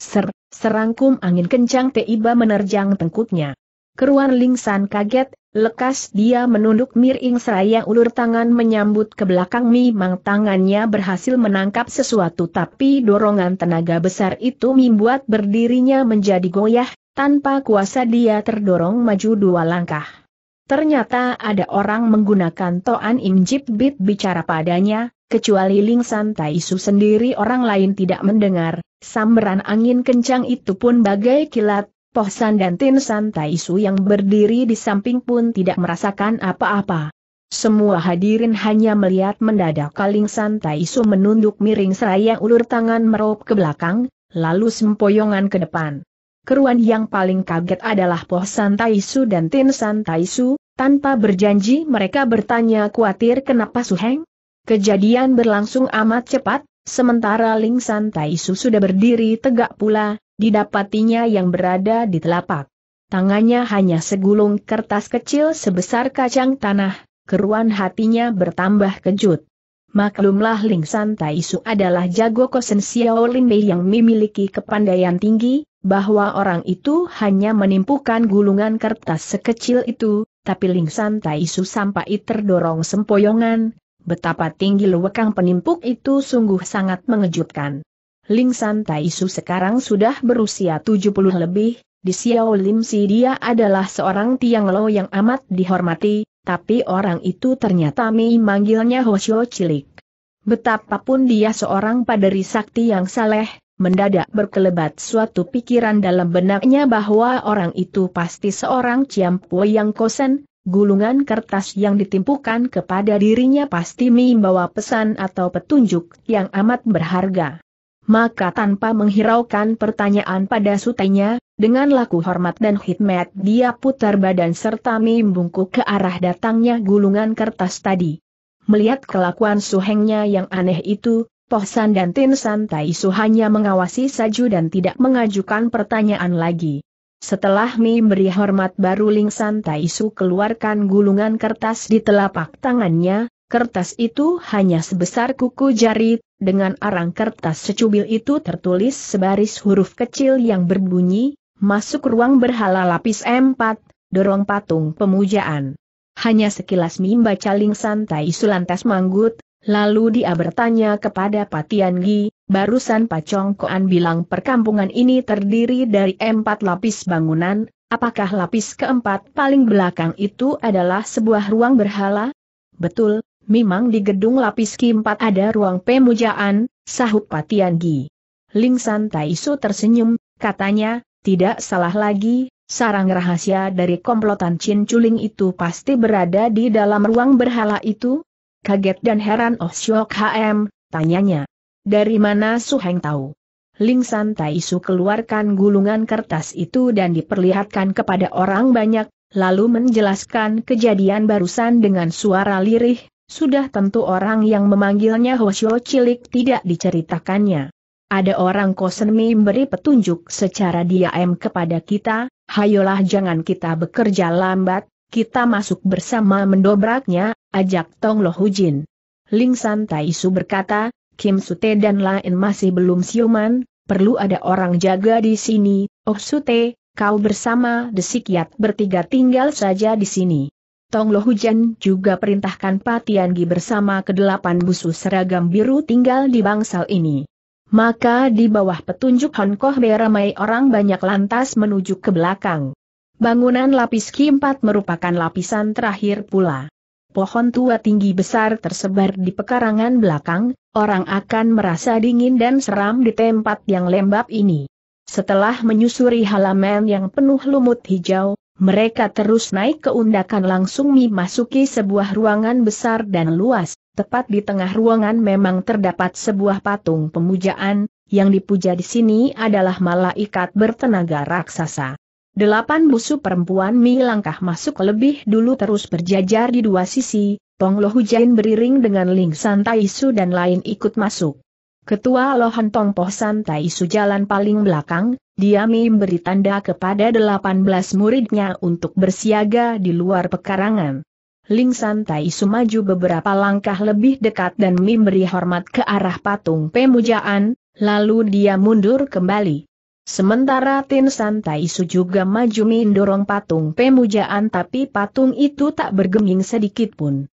Ser, serangkum angin kencang tiba menerjang tengkutnya. Keruan Lingsan kaget, lekas dia menunduk miring seraya ulur tangan menyambut ke belakang memang tangannya berhasil menangkap sesuatu tapi dorongan tenaga besar itu membuat berdirinya menjadi goyah, tanpa kuasa dia terdorong maju dua langkah. Ternyata ada orang menggunakan Toan Im Bit bicara padanya, kecuali Lingsan Taisu sendiri orang lain tidak mendengar, samberan angin kencang itu pun bagai kilat, Pohsan dan Tin Santai Su yang berdiri di samping pun tidak merasakan apa-apa. Semua hadirin hanya melihat mendadak Kaling Santai Su menunduk miring seraya ulur tangan merop ke belakang, lalu sempoyongan ke depan. Keruan yang paling kaget adalah Pohsan Taisu dan Tin San Taisu, tanpa berjanji mereka bertanya khawatir kenapa Suheng? Kejadian berlangsung amat cepat, sementara Ling San Taisu sudah berdiri tegak pula, didapatinya yang berada di telapak. Tangannya hanya segulung kertas kecil sebesar kacang tanah, keruan hatinya bertambah kejut. Maklumlah Ling San Tai Su adalah jago kosen Xiao Mei yang memiliki kepandaian tinggi, bahwa orang itu hanya menimpukan gulungan kertas sekecil itu, tapi Ling San Tai Su sampai terdorong sempoyongan, betapa tinggi lewekang penimpuk itu sungguh sangat mengejutkan. Ling San Taisu sekarang sudah berusia 70 lebih, di Xiao Lim Si dia adalah seorang Tiang Lo yang amat dihormati, tapi orang itu ternyata Mei manggilnya Cilik. Betapapun dia seorang paderi sakti yang saleh, mendadak berkelebat suatu pikiran dalam benaknya bahwa orang itu pasti seorang Pue yang kosen, Gulungan kertas yang ditimpukan kepada dirinya pasti membawa pesan atau petunjuk yang amat berharga maka tanpa menghiraukan pertanyaan pada sutenya, dengan laku hormat dan hikmat dia putar badan serta membungkuk ke arah datangnya gulungan kertas tadi. Melihat kelakuan suhengnya yang aneh itu, Pohsan dan Tin Santai Su hanya mengawasi Saju dan tidak mengajukan pertanyaan lagi. Setelah memberi hormat baru Ling Santai Su keluarkan gulungan kertas di telapak tangannya, kertas itu hanya sebesar kuku jari dengan arang kertas secubil itu tertulis sebaris huruf kecil yang berbunyi, masuk ruang berhala lapis M4, dorong patung pemujaan. Hanya sekilas mimba caling Santai Sulantas manggut, lalu dia bertanya kepada Patian Gi, barusan Pacong Koan bilang perkampungan ini terdiri dari empat lapis bangunan, apakah lapis keempat paling belakang itu adalah sebuah ruang berhala? Betul, memang di gedung lapis keempat ada ruang pemujaan, sahut Patian Gi. Ling San tersenyum, katanya, tidak salah lagi, sarang rahasia dari komplotan Chin Chuling itu pasti berada di dalam ruang berhala itu? Kaget dan heran Oh Syok HM, tanyanya. Dari mana Su Heng tahu? Ling San Taisu keluarkan gulungan kertas itu dan diperlihatkan kepada orang banyak, lalu menjelaskan kejadian barusan dengan suara lirih, sudah tentu orang yang memanggilnya Hoshio Cilik tidak diceritakannya. Ada orang Kosenmi memberi petunjuk secara diam kepada kita, hayolah jangan kita bekerja lambat, kita masuk bersama mendobraknya, ajak Tong Lo Hujin. Ling San Tai Su berkata, Kim Sute dan lain masih belum siuman, perlu ada orang jaga di sini, Oh Sute, kau bersama desikiat bertiga tinggal saja di sini. Tong Lo Hujan juga perintahkan Patiangi bersama kedelapan busu seragam biru tinggal di bangsal ini. Maka di bawah petunjuk Hon Koh Be orang banyak lantas menuju ke belakang. Bangunan lapis Ki-4 merupakan lapisan terakhir pula. Pohon tua tinggi besar tersebar di pekarangan belakang, orang akan merasa dingin dan seram di tempat yang lembab ini. Setelah menyusuri halaman yang penuh lumut hijau, mereka terus naik ke undakan langsung memasuki sebuah ruangan besar dan luas, tepat di tengah ruangan memang terdapat sebuah patung pemujaan, yang dipuja di sini adalah malaikat bertenaga raksasa. Delapan busu perempuan Mi langkah masuk lebih dulu terus berjajar di dua sisi, Tong Lo Hujain beriring dengan Ling Santai Su dan lain ikut masuk. Ketua Lohan Tong Po Santai Su jalan paling belakang, dia memberi tanda kepada 18 muridnya untuk bersiaga di luar pekarangan. Ling San Su maju beberapa langkah lebih dekat dan memberi hormat ke arah patung pemujaan, lalu dia mundur kembali. Sementara Tin San Su juga maju mendorong patung pemujaan tapi patung itu tak bergeming sedikit pun.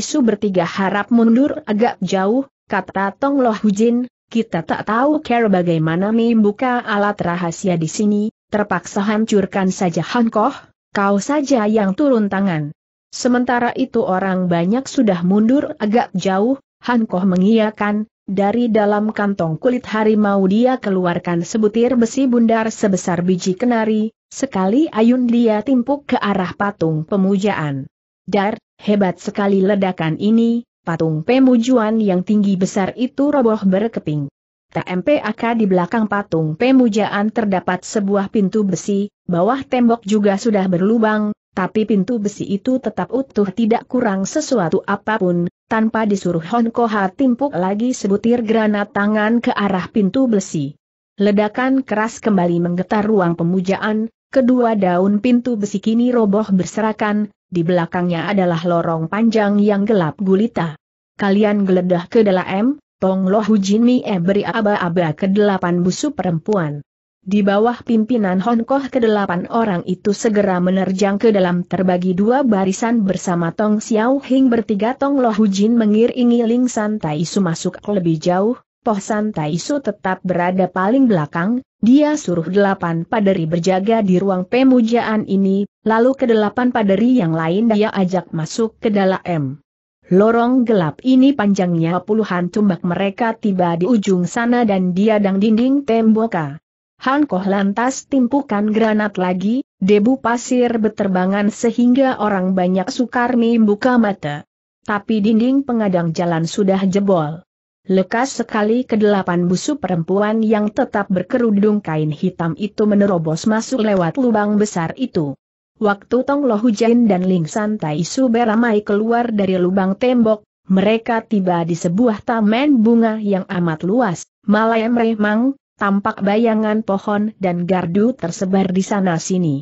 Su bertiga harap mundur agak jauh, kata Tong Loh Hujin, kita tak tahu cara bagaimana membuka alat rahasia di sini, terpaksa hancurkan saja Hankoh, kau saja yang turun tangan. Sementara itu orang banyak sudah mundur agak jauh, Hankoh mengiyakan, dari dalam kantong kulit harimau dia keluarkan sebutir besi bundar sebesar biji kenari, sekali ayun dia timpuk ke arah patung pemujaan. Dar, hebat sekali ledakan ini, Patung pemujuan yang tinggi besar itu roboh berkeping. TMPAK di belakang patung pemujaan terdapat sebuah pintu besi, bawah tembok juga sudah berlubang, tapi pintu besi itu tetap utuh tidak kurang sesuatu apapun, tanpa disuruh Honkoha timpuk lagi sebutir granat tangan ke arah pintu besi. Ledakan keras kembali menggetar ruang pemujaan, kedua daun pintu besi kini roboh berserakan, di belakangnya adalah lorong panjang yang gelap gulita. Kalian geledah ke dalam, Tong Lo E beri aba-aba ke delapan busu perempuan. Di bawah pimpinan Honkoh kedelapan orang itu segera menerjang ke dalam terbagi dua barisan bersama Tong Xiao Hing bertiga Tong Lo Hujin mengiringi Ling San Tai Su masuk lebih jauh, Pohsan Taisu tetap berada paling belakang, dia suruh delapan paderi berjaga di ruang pemujaan ini, lalu kedelapan paderi yang lain dia ajak masuk ke dalam. Lorong gelap ini panjangnya puluhan tumbak mereka tiba di ujung sana dan dia dang dinding tembok. Han Koh lantas timpukan granat lagi, debu pasir beterbangan sehingga orang banyak sukar membuka mata. Tapi dinding pengadang jalan sudah jebol. Lekas sekali kedelapan busu perempuan yang tetap berkerudung kain hitam itu menerobos masuk lewat lubang besar itu. Waktu Tong Lo Hujain dan Ling Santai Su beramai keluar dari lubang tembok, mereka tiba di sebuah taman bunga yang amat luas, Malah memang, tampak bayangan pohon dan gardu tersebar di sana-sini.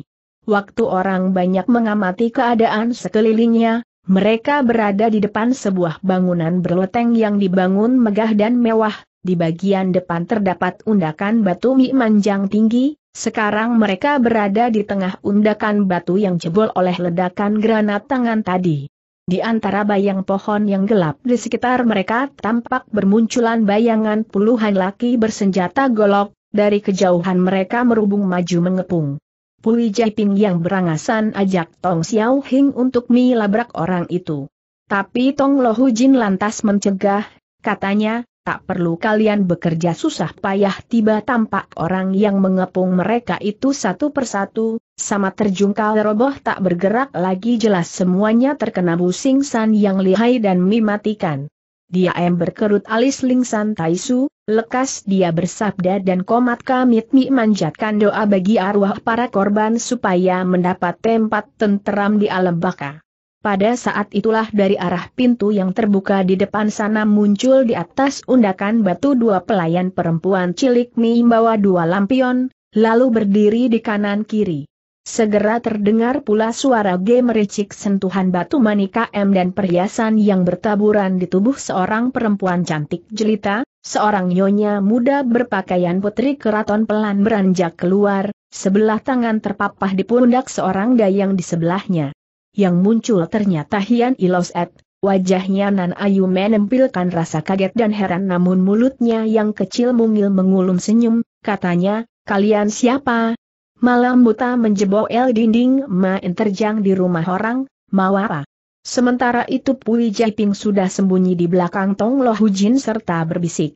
Waktu orang banyak mengamati keadaan sekelilingnya, mereka berada di depan sebuah bangunan berloteng yang dibangun megah dan mewah, di bagian depan terdapat undakan batu mimanjang tinggi, sekarang mereka berada di tengah undakan batu yang jebol oleh ledakan granat tangan tadi. Di antara bayang pohon yang gelap di sekitar mereka tampak bermunculan bayangan puluhan laki bersenjata golok, dari kejauhan mereka merubung maju mengepung. Pui Jaiping yang berangasan ajak Tong Xiao Hing untuk milabrak orang itu. Tapi Tong Lohu Jin lantas mencegah, katanya, tak perlu kalian bekerja susah payah tiba tampak orang yang mengepung mereka itu satu persatu, sama terjungkal roboh tak bergerak lagi jelas semuanya terkena busing san yang lihai dan mematikan. Dia em berkerut alis lingsan taisu, lekas dia bersabda dan komat kamit mi manjatkan doa bagi arwah para korban supaya mendapat tempat tenteram di alam baka. Pada saat itulah dari arah pintu yang terbuka di depan sana muncul di atas undakan batu dua pelayan perempuan cilik mi bawa dua lampion, lalu berdiri di kanan kiri. Segera terdengar pula suara G sentuhan batu manika M dan perhiasan yang bertaburan di tubuh seorang perempuan cantik jelita, seorang nyonya muda berpakaian putri keraton pelan beranjak keluar, sebelah tangan terpapah di pundak seorang dayang di sebelahnya. Yang muncul ternyata Hian Iloset, wajahnya Nan Ayu menempilkan rasa kaget dan heran namun mulutnya yang kecil mungil mengulum senyum, katanya, kalian siapa? Malam buta menjebol el dinding main terjang di rumah orang, mawara. Sementara itu Pui Jaiping sudah sembunyi di belakang Tong Lo Hu Jin serta berbisik.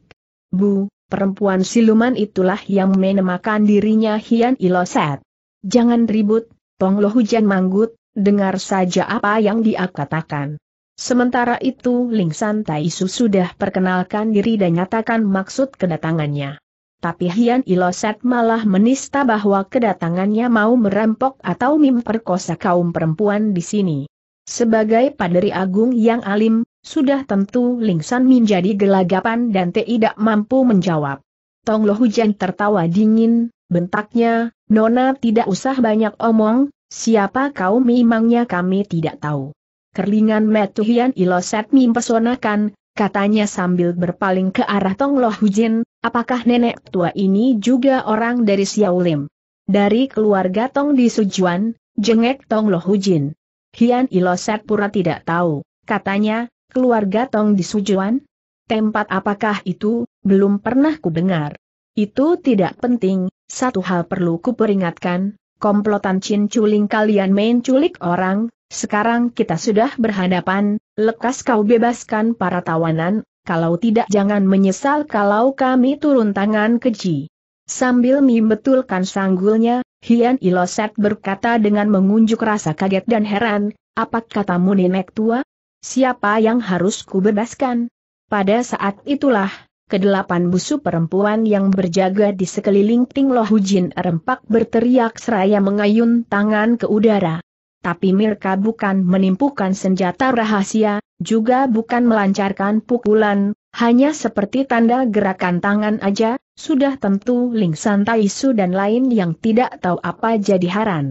Bu, perempuan siluman itulah yang menemakan dirinya Hian Iloset. Jangan ribut, Tong Lo Hu Jin manggut, dengar saja apa yang dia katakan. Sementara itu Ling San Tai Su sudah perkenalkan diri dan nyatakan maksud kedatangannya tapi Hian Iloset malah menista bahwa kedatangannya mau merampok atau memperkosa kaum perempuan di sini. Sebagai paderi agung yang alim, sudah tentu Lingsan menjadi gelagapan dan tidak mampu menjawab. Tong Lo Hujan tertawa dingin, bentaknya, Nona tidak usah banyak omong, siapa kau memangnya kami tidak tahu. Kerlingan Hian Iloset mempesonakan, katanya sambil berpaling ke arah Tong Loh Hujin, apakah nenek tua ini juga orang dari Xiao Lim? Dari keluarga Tong di Sujuan, jengek Tong Loh Hujin. Hian Iloset Pura tidak tahu, katanya, keluarga Tong di Sujuan? Tempat apakah itu, belum pernah ku dengar. Itu tidak penting, satu hal perlu ku peringatkan, komplotan Chin Ling kalian main culik orang, sekarang kita sudah berhadapan, Lekas kau bebaskan para tawanan, kalau tidak jangan menyesal kalau kami turun tangan keji. Sambil membetulkan sanggulnya, Hian Iloset berkata dengan mengunjuk rasa kaget dan heran, apa katamu nenek tua? Siapa yang harus ku Pada saat itulah, kedelapan busu perempuan yang berjaga di sekeliling Ting Lohujin Rempak berteriak seraya mengayun tangan ke udara tapi Mirka bukan menimpukan senjata rahasia, juga bukan melancarkan pukulan, hanya seperti tanda gerakan tangan aja, sudah tentu Ling San Taisu dan lain yang tidak tahu apa jadi haran.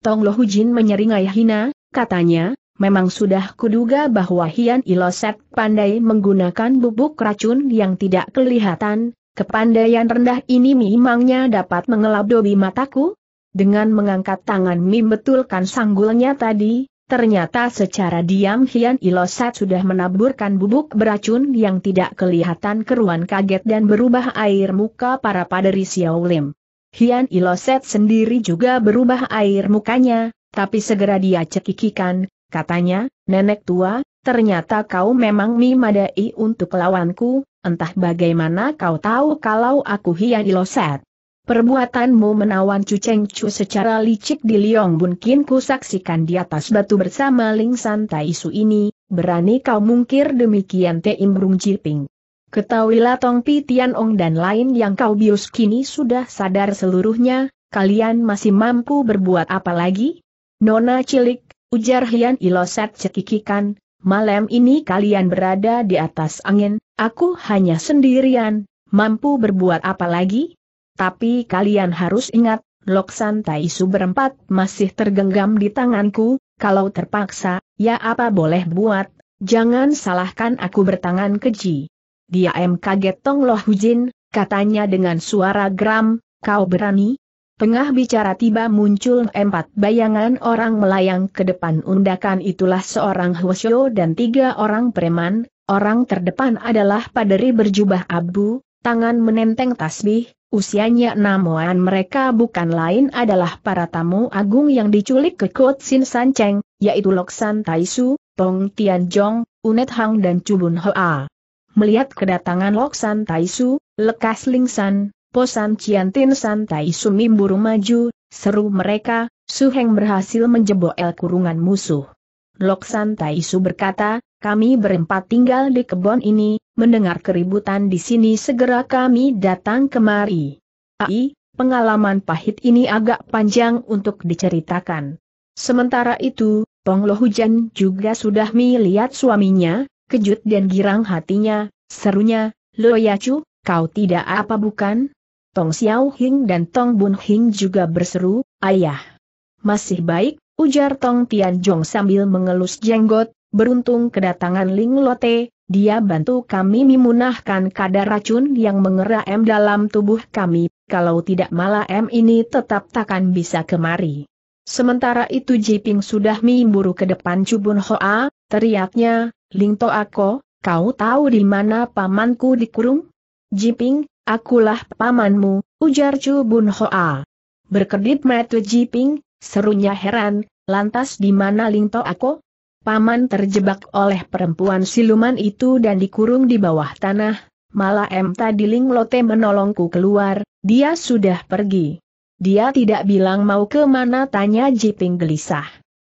Tong Lo Jin menyeringai hina, katanya, memang sudah kuduga bahwa Hian Iloset pandai menggunakan bubuk racun yang tidak kelihatan, kepandaian rendah ini memangnya dapat mengelabdobi mataku, dengan mengangkat tangan Mim betulkan sanggulnya tadi, ternyata secara diam Hian Ilosat sudah menaburkan bubuk beracun yang tidak kelihatan keruan kaget dan berubah air muka para paderi Lim. Hian Iloset sendiri juga berubah air mukanya, tapi segera dia cekikikan, katanya, nenek tua, ternyata kau memang mimadai untuk lawanku, entah bagaimana kau tahu kalau aku Hian Iloset. Perbuatanmu menawan Chu Cheng Chu secara licik di Liong Bun Kin ku saksikan di atas batu bersama Ling San Tai ini, berani kau mungkir demikian Te Im Rung Jiping. Ketahuilah Tong Pi Tian Ong dan lain yang kau bius kini sudah sadar seluruhnya, kalian masih mampu berbuat apa lagi? Nona cilik, ujar Hian Iloset cekikikan, malam ini kalian berada di atas angin, aku hanya sendirian, mampu berbuat apa lagi? Tapi kalian harus ingat, Loksan Taisu berempat masih tergenggam di tanganku, kalau terpaksa, ya apa boleh buat, jangan salahkan aku bertangan keji. Dia em kaget Tong Loh Hujin, katanya dengan suara geram, kau berani? Tengah bicara tiba muncul empat bayangan orang melayang ke depan undakan itulah seorang Hwasyo dan tiga orang preman, orang terdepan adalah paderi berjubah abu, tangan menenteng tasbih, usianya namuan mereka bukan lain adalah para tamu agung yang diculik ke Kot Sin San Cheng, yaitu Loksan Taisu, Tian Jong, Unet Hang dan Chubun Hoa. Melihat kedatangan Loksan Taisu, Lekas Lingsan, Posan Ciantin San Taisu mimburu maju, seru mereka, Su Heng berhasil menjebol kurungan musuh. Loksan Su berkata, kami berempat tinggal di kebun ini, mendengar keributan di sini segera kami datang kemari. Ai, pengalaman pahit ini agak panjang untuk diceritakan. Sementara itu, Tong Lo Hujan juga sudah melihat suaminya, kejut dan girang hatinya, serunya, Lo Yacu, kau tidak apa bukan? Tong Xiao Hing dan Tong Bun Hing juga berseru, ayah. Masih baik, Ujar Tong Tian Jong sambil mengelus jenggot, beruntung kedatangan Ling Lote, dia bantu kami memunahkan kadar racun yang mengera M dalam tubuh kami, kalau tidak malah M ini tetap takkan bisa kemari. Sementara itu Jiping sudah memburu ke depan Cubun Hoa, teriaknya, Ling To kau tahu di mana pamanku dikurung? Jiping, akulah pamanmu, ujar Cubun Hoa. Berkedip mata Jiping, Serunya heran, lantas di mana Lingto Ako? Paman terjebak oleh perempuan siluman itu dan dikurung di bawah tanah, malah M. Tadi Linglote menolongku keluar, dia sudah pergi. Dia tidak bilang mau ke mana tanya Jiping gelisah.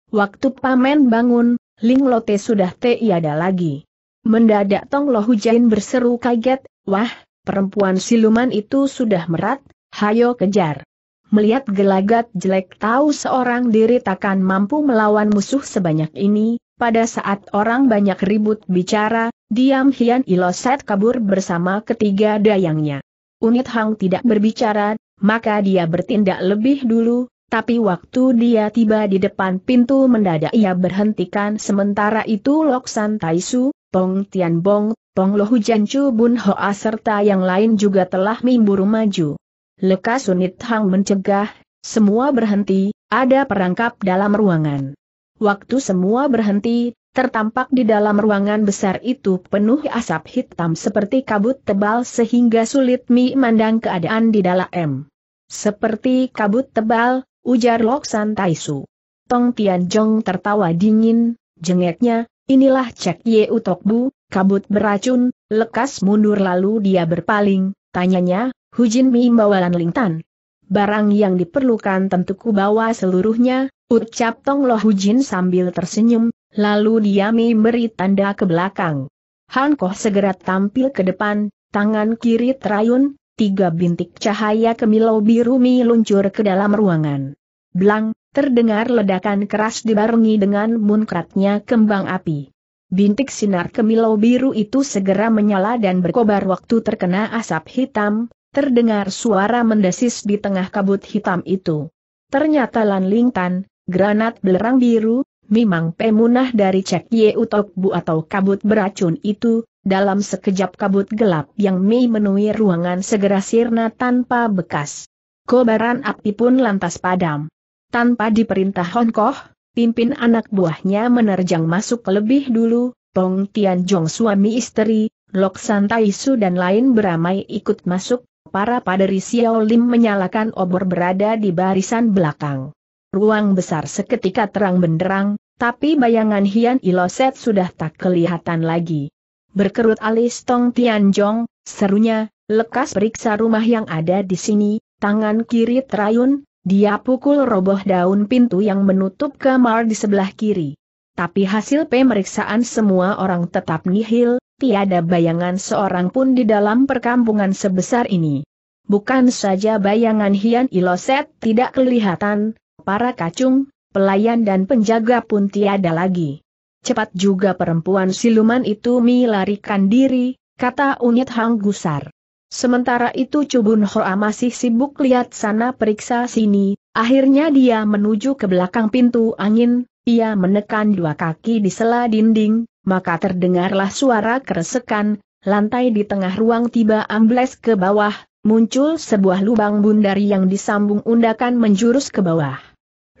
Waktu paman bangun, Linglote sudah tiada lagi. Mendadak Tong Lo Hujain berseru kaget, wah, perempuan siluman itu sudah merat, hayo kejar melihat gelagat jelek tahu seorang diri takkan mampu melawan musuh sebanyak ini, pada saat orang banyak ribut bicara, diam Hian Iloset kabur bersama ketiga dayangnya. Unit Hang tidak berbicara, maka dia bertindak lebih dulu, tapi waktu dia tiba di depan pintu mendadak ia berhentikan sementara itu Loksan Taisu, Pong Tian Bong, Pong Lohu Jancu Bun Hoa serta yang lain juga telah mimbur maju. Lekas Sunit Hang mencegah, semua berhenti, ada perangkap dalam ruangan. Waktu semua berhenti, tertampak di dalam ruangan besar itu penuh asap hitam seperti kabut tebal sehingga sulit mi mandang keadaan di dalam. Seperti kabut tebal, ujar Loksan Taisu. Tong Tianjong tertawa dingin, jengeknya, Inilah cek Ye utok bu, kabut beracun, lekas mundur lalu dia berpaling, tanyanya, Jin Mi Bawalan Lingtan. Barang yang diperlukan tentu ku bawa seluruhnya, ucap Tong Loh Jin sambil tersenyum, lalu dia memberi tanda ke belakang. Han Koh segera tampil ke depan, tangan kiri terayun, tiga bintik cahaya kemilau biru meluncur ke dalam ruangan. Blang, Terdengar ledakan keras dibarengi dengan munkratnya kembang api. Bintik sinar kemilau biru itu segera menyala dan berkobar waktu terkena asap hitam, terdengar suara mendesis di tengah kabut hitam itu. Ternyata Lan Lingtan, granat belerang biru, memang pemunah dari Cek Ye Bu atau kabut beracun itu, dalam sekejap kabut gelap yang Mei menuhi ruangan segera sirna tanpa bekas. Kobaran api pun lantas padam. Tanpa diperintah Koh, pimpin anak buahnya menerjang masuk lebih dulu, Tong Tian Jong suami istri, Lok San Su dan lain beramai ikut masuk, para paderi Xiao Lim menyalakan obor berada di barisan belakang. Ruang besar seketika terang benderang, tapi bayangan Hian Iloset sudah tak kelihatan lagi. Berkerut alis Tong Tian Jong, serunya, lekas periksa rumah yang ada di sini, tangan kiri terayun, dia pukul roboh daun pintu yang menutup kamar di sebelah kiri. Tapi hasil pemeriksaan semua orang tetap nihil, tiada bayangan seorang pun di dalam perkampungan sebesar ini. Bukan saja bayangan Hian Iloset tidak kelihatan, para kacung, pelayan dan penjaga pun tiada lagi. Cepat juga perempuan siluman itu melarikan diri, kata unit Hang Gusar. Sementara itu Cubun Hoa masih sibuk lihat sana periksa sini, akhirnya dia menuju ke belakang pintu angin, ia menekan dua kaki di sela dinding, maka terdengarlah suara keresekan, lantai di tengah ruang tiba ambles ke bawah, muncul sebuah lubang bundar yang disambung undakan menjurus ke bawah.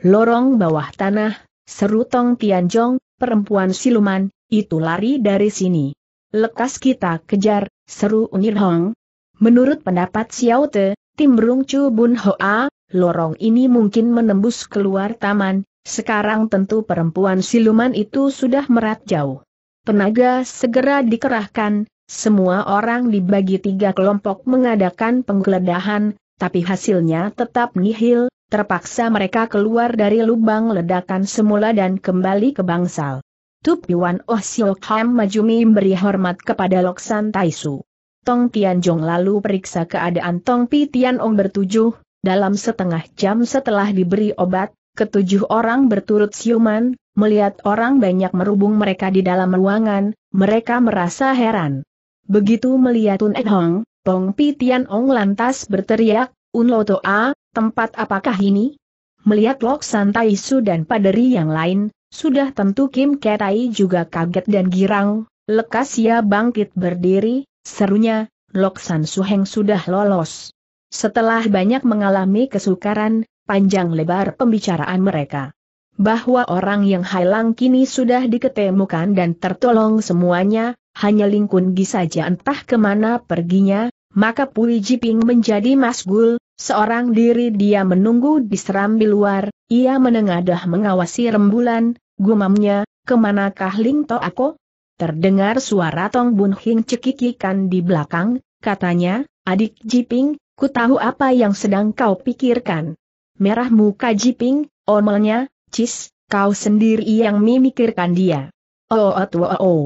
Lorong bawah tanah, seru Tong Tianjong, perempuan siluman, itu lari dari sini. Lekas kita kejar, seru Unir Hong, Menurut pendapat Xiao Te, Timbrung Chu Bun Hoa, lorong ini mungkin menembus keluar taman, sekarang tentu perempuan siluman itu sudah merat jauh. Tenaga segera dikerahkan, semua orang dibagi tiga kelompok mengadakan penggeledahan, tapi hasilnya tetap nihil, terpaksa mereka keluar dari lubang ledakan semula dan kembali ke bangsal. Tup Yuan Oh Siok Majumi memberi hormat kepada Loksan Taisu. Tong Tianjong lalu periksa keadaan Tong Pi Tianong bertujuh, dalam setengah jam setelah diberi obat, ketujuh orang berturut siuman, melihat orang banyak merubung mereka di dalam ruangan, mereka merasa heran. Begitu melihat Tun Hong, Tong Pi Tianong lantas berteriak, Unloto A, tempat apakah ini? Melihat Lok Santai Su dan Paderi yang lain, sudah tentu Kim Ketai juga kaget dan girang, lekas ia ya bangkit berdiri, Serunya, Loksan Suheng sudah lolos. Setelah banyak mengalami kesukaran, panjang lebar pembicaraan mereka. Bahwa orang yang hilang kini sudah diketemukan dan tertolong semuanya, hanya Lingkun Gi saja entah kemana perginya, maka Pui Jiping menjadi masgul, seorang diri dia menunggu di serambi luar, ia menengadah mengawasi rembulan, gumamnya, kemanakah Ling Toako? Terdengar suara Tong Bun Hing cekikikan di belakang, katanya, adik Jiping, ku tahu apa yang sedang kau pikirkan. Merah muka Jiping, omelnya, cis, kau sendiri yang memikirkan dia. Oh, oh, oh, oh.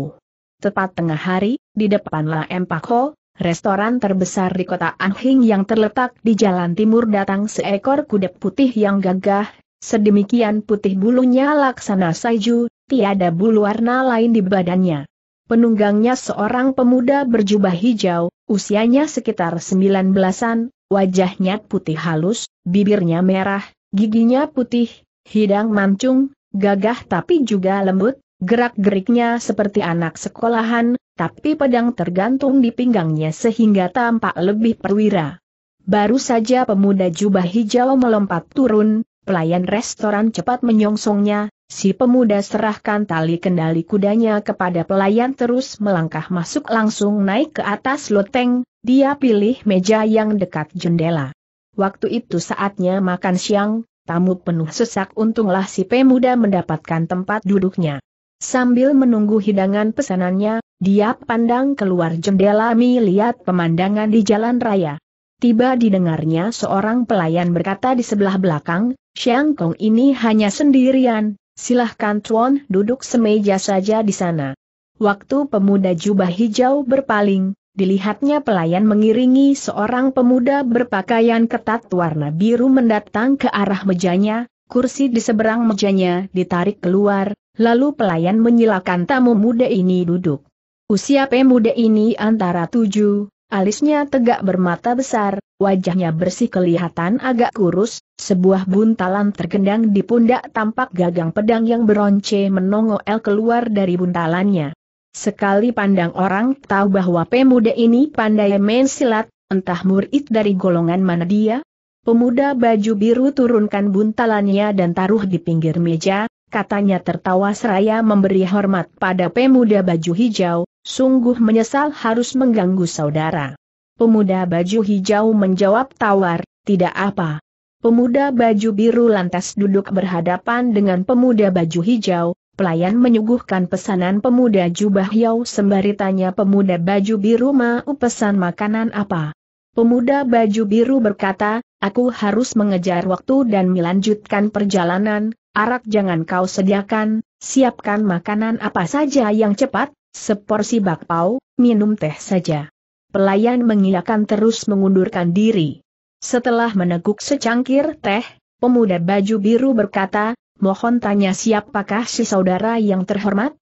Tepat tengah hari, di depan La Empako, restoran terbesar di kota Anhing yang terletak di jalan timur datang seekor kuda putih yang gagah, sedemikian putih bulunya laksana saju tiada bulu warna lain di badannya. Penunggangnya seorang pemuda berjubah hijau, usianya sekitar 19-an, wajahnya putih halus, bibirnya merah, giginya putih, hidang mancung, gagah tapi juga lembut, gerak-geriknya seperti anak sekolahan, tapi pedang tergantung di pinggangnya sehingga tampak lebih perwira. Baru saja pemuda jubah hijau melompat turun, Pelayan restoran cepat menyongsongnya, si pemuda serahkan tali kendali kudanya kepada pelayan terus melangkah masuk langsung naik ke atas loteng, dia pilih meja yang dekat jendela. Waktu itu saatnya makan siang, tamu penuh sesak untunglah si pemuda mendapatkan tempat duduknya. Sambil menunggu hidangan pesanannya, dia pandang keluar jendela melihat pemandangan di jalan raya tiba didengarnya seorang pelayan berkata di sebelah belakang, Xiang Kong ini hanya sendirian, silahkan Tuan duduk semeja saja di sana. Waktu pemuda jubah hijau berpaling, dilihatnya pelayan mengiringi seorang pemuda berpakaian ketat warna biru mendatang ke arah mejanya, kursi di seberang mejanya ditarik keluar, lalu pelayan menyilakan tamu muda ini duduk. Usia pemuda ini antara 7, Alisnya tegak bermata besar, wajahnya bersih kelihatan agak kurus, sebuah buntalan tergendang di pundak tampak gagang pedang yang beronce menongoel keluar dari buntalannya. Sekali pandang orang tahu bahwa pemuda ini pandai main silat, entah murid dari golongan mana dia. Pemuda baju biru turunkan buntalannya dan taruh di pinggir meja, katanya tertawa seraya memberi hormat pada pemuda baju hijau, Sungguh menyesal harus mengganggu saudara. Pemuda baju hijau menjawab tawar, tidak apa. Pemuda baju biru lantas duduk berhadapan dengan pemuda baju hijau, pelayan menyuguhkan pesanan pemuda jubah hijau sembari tanya pemuda baju biru mau pesan makanan apa. Pemuda baju biru berkata, aku harus mengejar waktu dan melanjutkan perjalanan, arak jangan kau sediakan, siapkan makanan apa saja yang cepat, Seporsi bakpao, minum teh saja. Pelayan mengiakan terus mengundurkan diri. Setelah meneguk secangkir teh, pemuda baju biru berkata, mohon tanya siapakah si saudara yang terhormat?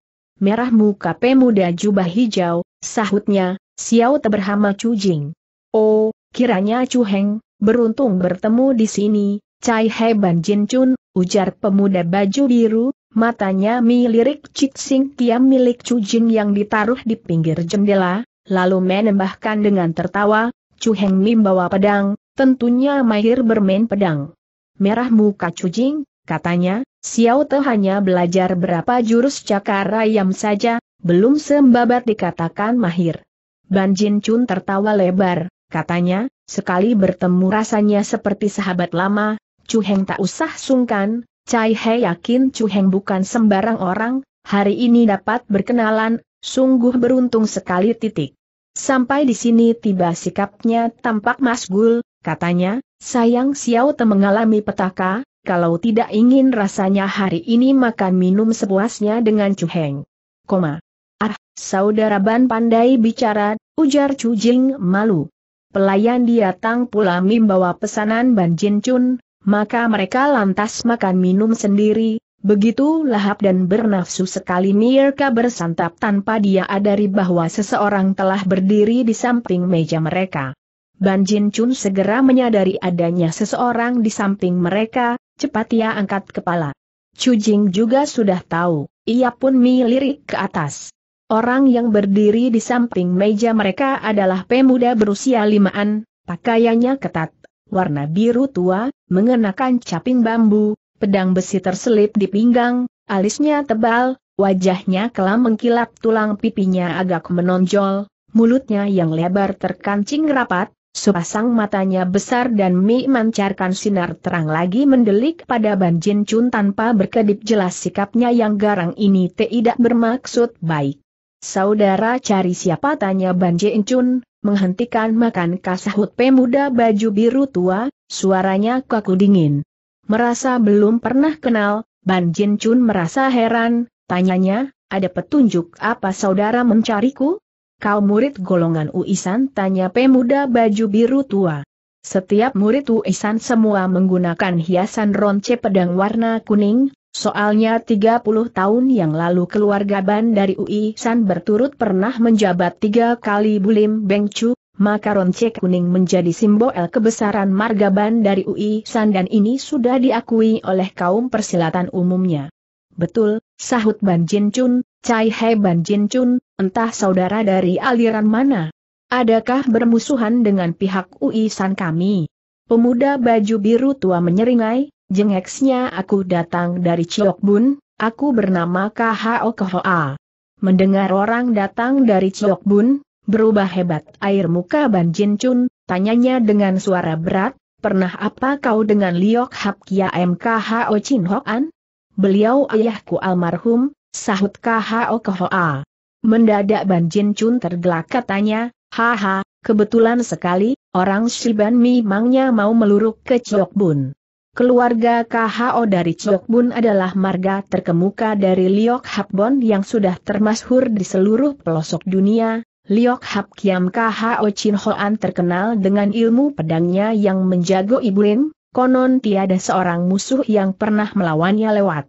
Merah muka pemuda jubah hijau, sahutnya, Xiao teberhama cujing. Oh, kiranya Cuheng, beruntung bertemu di sini, Cai Hei Ban Jin Chun, ujar pemuda baju biru, Matanya melirik Cik Sing Kiam milik Chu Jin yang ditaruh di pinggir jendela, lalu menambahkan dengan tertawa, Chu Heng Mim bawa pedang, tentunya mahir bermain pedang. Merah muka Chu Jing, katanya, Xiao Te hanya belajar berapa jurus cakar ayam saja, belum sembabat dikatakan mahir. Ban Jin Chun tertawa lebar, katanya, sekali bertemu rasanya seperti sahabat lama, Chu Heng tak usah sungkan, Cai He yakin Chu Heng bukan sembarang orang, hari ini dapat berkenalan, sungguh beruntung sekali titik. Sampai di sini tiba sikapnya tampak masgul, katanya, sayang Xiao Te mengalami petaka, kalau tidak ingin rasanya hari ini makan minum sepuasnya dengan Chu Heng. Koma. Ah, saudara Ban pandai bicara, ujar Chu Jing malu. Pelayan dia tang pula membawa pesanan Ban Jin Chun, maka mereka lantas makan minum sendiri, begitu lahap dan bernafsu sekali mereka bersantap tanpa dia adari bahwa seseorang telah berdiri di samping meja mereka. Ban Jin Chun segera menyadari adanya seseorang di samping mereka, cepat ia angkat kepala. Chu Jing juga sudah tahu, ia pun melirik ke atas. Orang yang berdiri di samping meja mereka adalah pemuda berusia limaan, pakaiannya ketat, warna biru tua, mengenakan caping bambu, pedang besi terselip di pinggang, alisnya tebal, wajahnya kelam mengkilap tulang pipinya agak menonjol, mulutnya yang lebar terkancing rapat, sepasang matanya besar dan mi mancarkan sinar terang lagi mendelik pada Ban Jin Chun tanpa berkedip jelas sikapnya yang garang ini tidak bermaksud baik. Saudara cari siapa tanya Ban Chun, Menghentikan makan, kasahut pemuda baju biru tua, suaranya kaku dingin. Merasa belum pernah kenal, Ban Jin Chun merasa heran, tanyanya, ada petunjuk apa saudara mencariku? Kau murid golongan Uisan tanya pemuda baju biru tua. Setiap murid Uisan semua menggunakan hiasan ronce pedang warna kuning, Soalnya 30 tahun yang lalu keluarga Ban dari UI San berturut pernah menjabat tiga kali Bulim Bengcu, maka ronce kuning menjadi simbol kebesaran marga Ban dari UI San dan ini sudah diakui oleh kaum persilatan umumnya. Betul, sahut Ban Jin Chun, Cai He Ban Jin Chun, entah saudara dari aliran mana. Adakah bermusuhan dengan pihak UI San kami? Pemuda baju biru tua menyeringai, Jengeksnya aku datang dari Chiok Bun, aku bernama KHO Kohoa. Mendengar orang datang dari Chiok Bun, berubah hebat air muka Ban Jin Chun, tanyanya dengan suara berat, pernah apa kau dengan Liok Hap Kia MKHO Chin Hok An? Beliau ayahku almarhum, sahut KHO Kohoa. Mendadak Ban Jin Chun tergelak katanya, haha, kebetulan sekali, orang Shiban memangnya mau meluruk ke Chiok Bun. Keluarga KHO dari Chokbun adalah marga terkemuka dari Liok Hapbon yang sudah termasyhur di seluruh pelosok dunia. Liok Hap Kiam KHO Chin Hoan terkenal dengan ilmu pedangnya yang menjago ibuin. konon tiada seorang musuh yang pernah melawannya lewat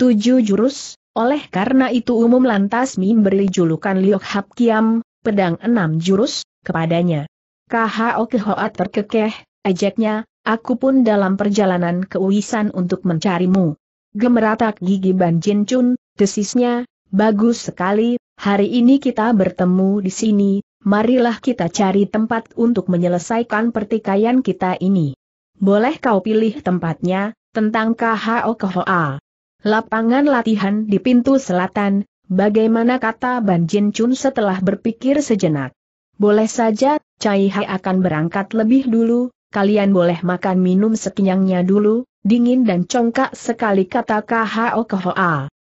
tujuh jurus, oleh karena itu umum lantas memberi julukan Liok Hap Kiam, pedang enam jurus, kepadanya. KHO Kehoat terkekeh, ajaknya. Aku pun dalam perjalanan ke Uisan untuk mencarimu. Gemeratak gigi Ban Jin Chun, desisnya, bagus sekali, hari ini kita bertemu di sini, marilah kita cari tempat untuk menyelesaikan pertikaian kita ini. Boleh kau pilih tempatnya, tentang KHO KHOA. Lapangan latihan di pintu selatan, bagaimana kata Ban Jin Chun setelah berpikir sejenak. Boleh saja, Cai Hai akan berangkat lebih dulu, kalian boleh makan minum sekenyangnya dulu, dingin dan congkak sekali kata KHO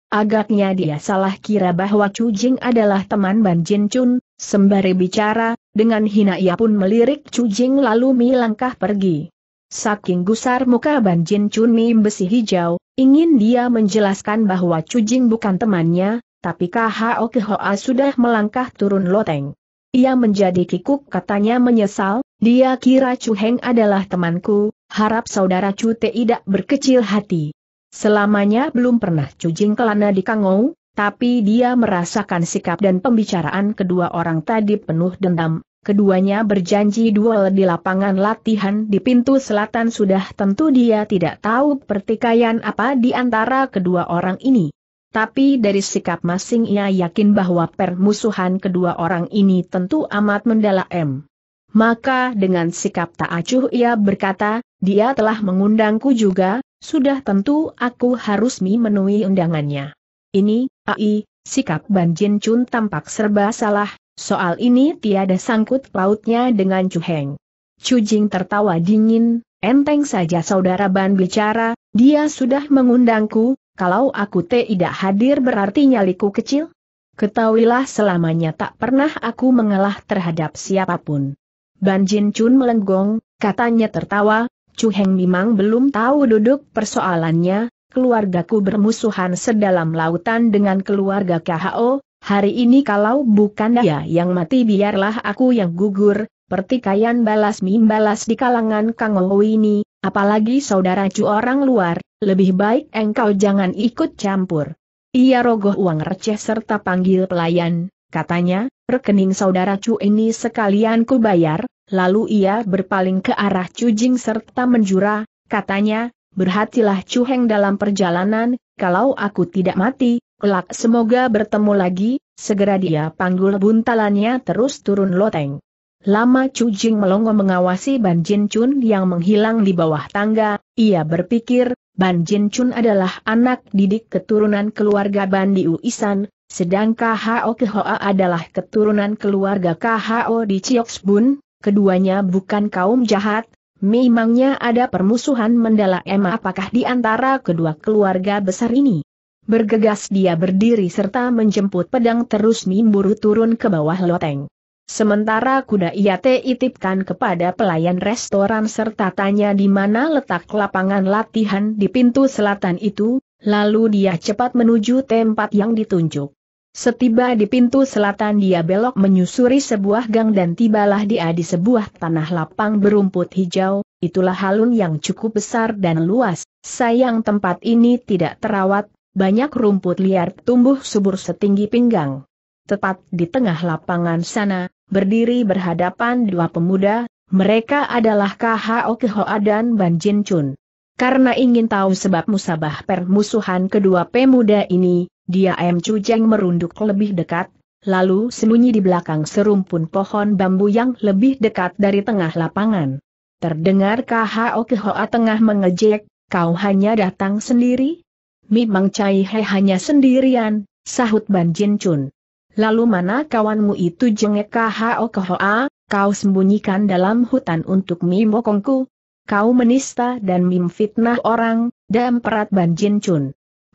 Agaknya dia salah kira bahwa Chu Jing adalah teman Ban Jin Chun, sembari bicara, dengan hina ia pun melirik Chu Jing lalu mi pergi. Saking gusar muka Ban Jin Chun mi besi hijau, ingin dia menjelaskan bahwa Chu Jing bukan temannya, tapi KHO sudah melangkah turun loteng. Ia menjadi kikuk katanya menyesal, dia kira Chu Heng adalah temanku, harap saudara Chu tidak berkecil hati. Selamanya belum pernah Chu Jing kelana di Kangou, tapi dia merasakan sikap dan pembicaraan kedua orang tadi penuh dendam. Keduanya berjanji duel di lapangan latihan di pintu selatan sudah tentu dia tidak tahu pertikaian apa di antara kedua orang ini. Tapi dari sikap masing ia yakin bahwa permusuhan kedua orang ini tentu amat mendalam. Maka dengan sikap tak acuh ia berkata, dia telah mengundangku juga, sudah tentu aku harus memenuhi undangannya. Ini, ai, sikap Ban Jin Chun tampak serba salah, soal ini tiada sangkut pautnya dengan Chu Heng. Chu Jing tertawa dingin, enteng saja saudara Ban bicara, dia sudah mengundangku, kalau aku tidak hadir berarti nyaliku kecil. Ketahuilah selamanya tak pernah aku mengalah terhadap siapapun. Ban Jin Chun melenggong, katanya tertawa, Chu Heng memang belum tahu duduk persoalannya, keluargaku bermusuhan sedalam lautan dengan keluarga KHO, hari ini kalau bukan dia yang mati biarlah aku yang gugur, pertikaian balas mimbalas di kalangan Kang Ho ini, apalagi saudara Chu orang luar, lebih baik engkau jangan ikut campur. Ia rogoh uang receh serta panggil pelayan, katanya, rekening saudara Chu ini sekalian ku bayar, lalu ia berpaling ke arah Chu Jing serta menjura, katanya, berhatilah Chu Heng dalam perjalanan, kalau aku tidak mati, kelak semoga bertemu lagi, segera dia panggul buntalannya terus turun loteng. Lama Chu Jing melongo mengawasi Ban Jin Chun yang menghilang di bawah tangga, ia berpikir, Ban Jin Chun adalah anak didik keturunan keluarga Ban Diu Isan, Sedangkan Kho Kehoa adalah keturunan keluarga K.H.O. di Chioksbun, keduanya bukan kaum jahat, memangnya ada permusuhan mendala Emma apakah di antara kedua keluarga besar ini. Bergegas dia berdiri serta menjemput pedang terus mimburu turun ke bawah loteng. Sementara kuda ia titipkan kepada pelayan restoran serta tanya di mana letak lapangan latihan di pintu selatan itu, lalu dia cepat menuju tempat yang ditunjuk. Setiba di pintu selatan dia belok menyusuri sebuah gang dan tibalah dia di sebuah tanah lapang berumput hijau, itulah halun yang cukup besar dan luas, sayang tempat ini tidak terawat, banyak rumput liar tumbuh subur setinggi pinggang. Tepat di tengah lapangan sana, berdiri berhadapan dua pemuda, mereka adalah K.H.O. Kehoa dan Ban Jin Chun. Karena ingin tahu sebab musabah permusuhan kedua pemuda ini, dia M. Cujeng merunduk lebih dekat, lalu sembunyi di belakang serumpun pohon bambu yang lebih dekat dari tengah lapangan. Terdengar KHO Kehoa tengah mengejek, kau hanya datang sendiri? Memang Cai He hanya sendirian, sahut Ban Jin Chun. Lalu mana kawanmu itu jengek KHO Kehoa, kau sembunyikan dalam hutan untuk Mimokongku? Kau menista dan mimfitnah orang, dan perat Ban Jin Chun.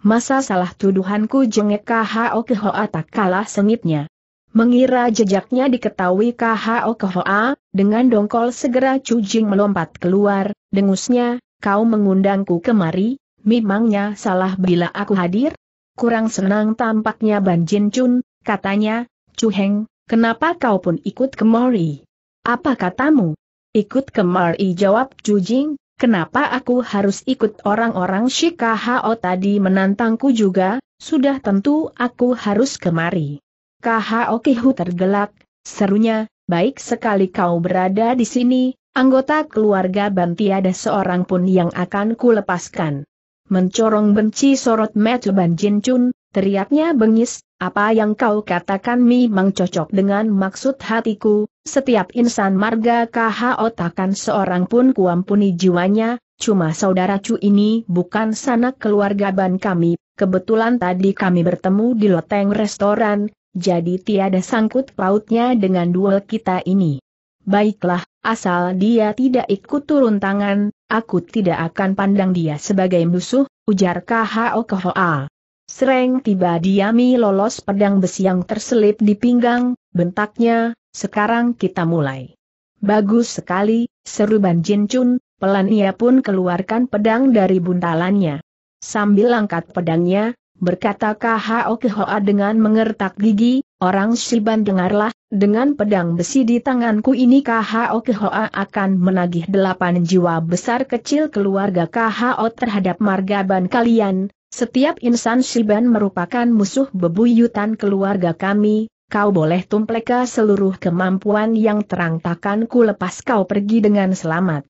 Masa salah tuduhanku jengek KHO Kehoa tak kalah sengitnya. Mengira jejaknya diketahui KHO Kehoa, dengan dongkol segera cujing melompat keluar, dengusnya, kau mengundangku kemari, memangnya salah bila aku hadir? Kurang senang tampaknya Ban Jin Chun, katanya, Cuheng, kenapa kau pun ikut kemari? Apa katamu? Ikut kemari jawab Cujing, Kenapa aku harus ikut orang-orang Shikahao oh, tadi menantangku juga, sudah tentu aku harus kemari. Kahao Kihu tergelak, serunya, baik sekali kau berada di sini, anggota keluarga Ban tiada seorang pun yang akan kulepaskan. Mencorong benci sorot Metu Ban Jin Chun, teriaknya bengis, apa yang kau katakan memang cocok dengan maksud hatiku, setiap insan marga KHO takkan seorang pun kuampuni jiwanya, cuma saudara Cu ini bukan sanak keluarga ban kami, kebetulan tadi kami bertemu di loteng restoran, jadi tiada sangkut pautnya dengan duel kita ini. Baiklah, asal dia tidak ikut turun tangan, aku tidak akan pandang dia sebagai musuh, ujar KHO Kohoa. Sereng tiba diami lolos pedang besi yang terselip di pinggang, bentaknya, sekarang kita mulai. Bagus sekali, seru Ban Jin Chun, pelan ia pun keluarkan pedang dari buntalannya. Sambil angkat pedangnya, berkata Khao Kehoa dengan mengertak gigi, orang Siban dengarlah, dengan pedang besi di tanganku ini Khao Kehoa akan menagih delapan jiwa besar kecil keluarga Khao terhadap marga Ban kalian, setiap insan Siban merupakan musuh bebuyutan keluarga kami, kau boleh tumpleka seluruh kemampuan yang terang takkan ku lepas kau pergi dengan selamat.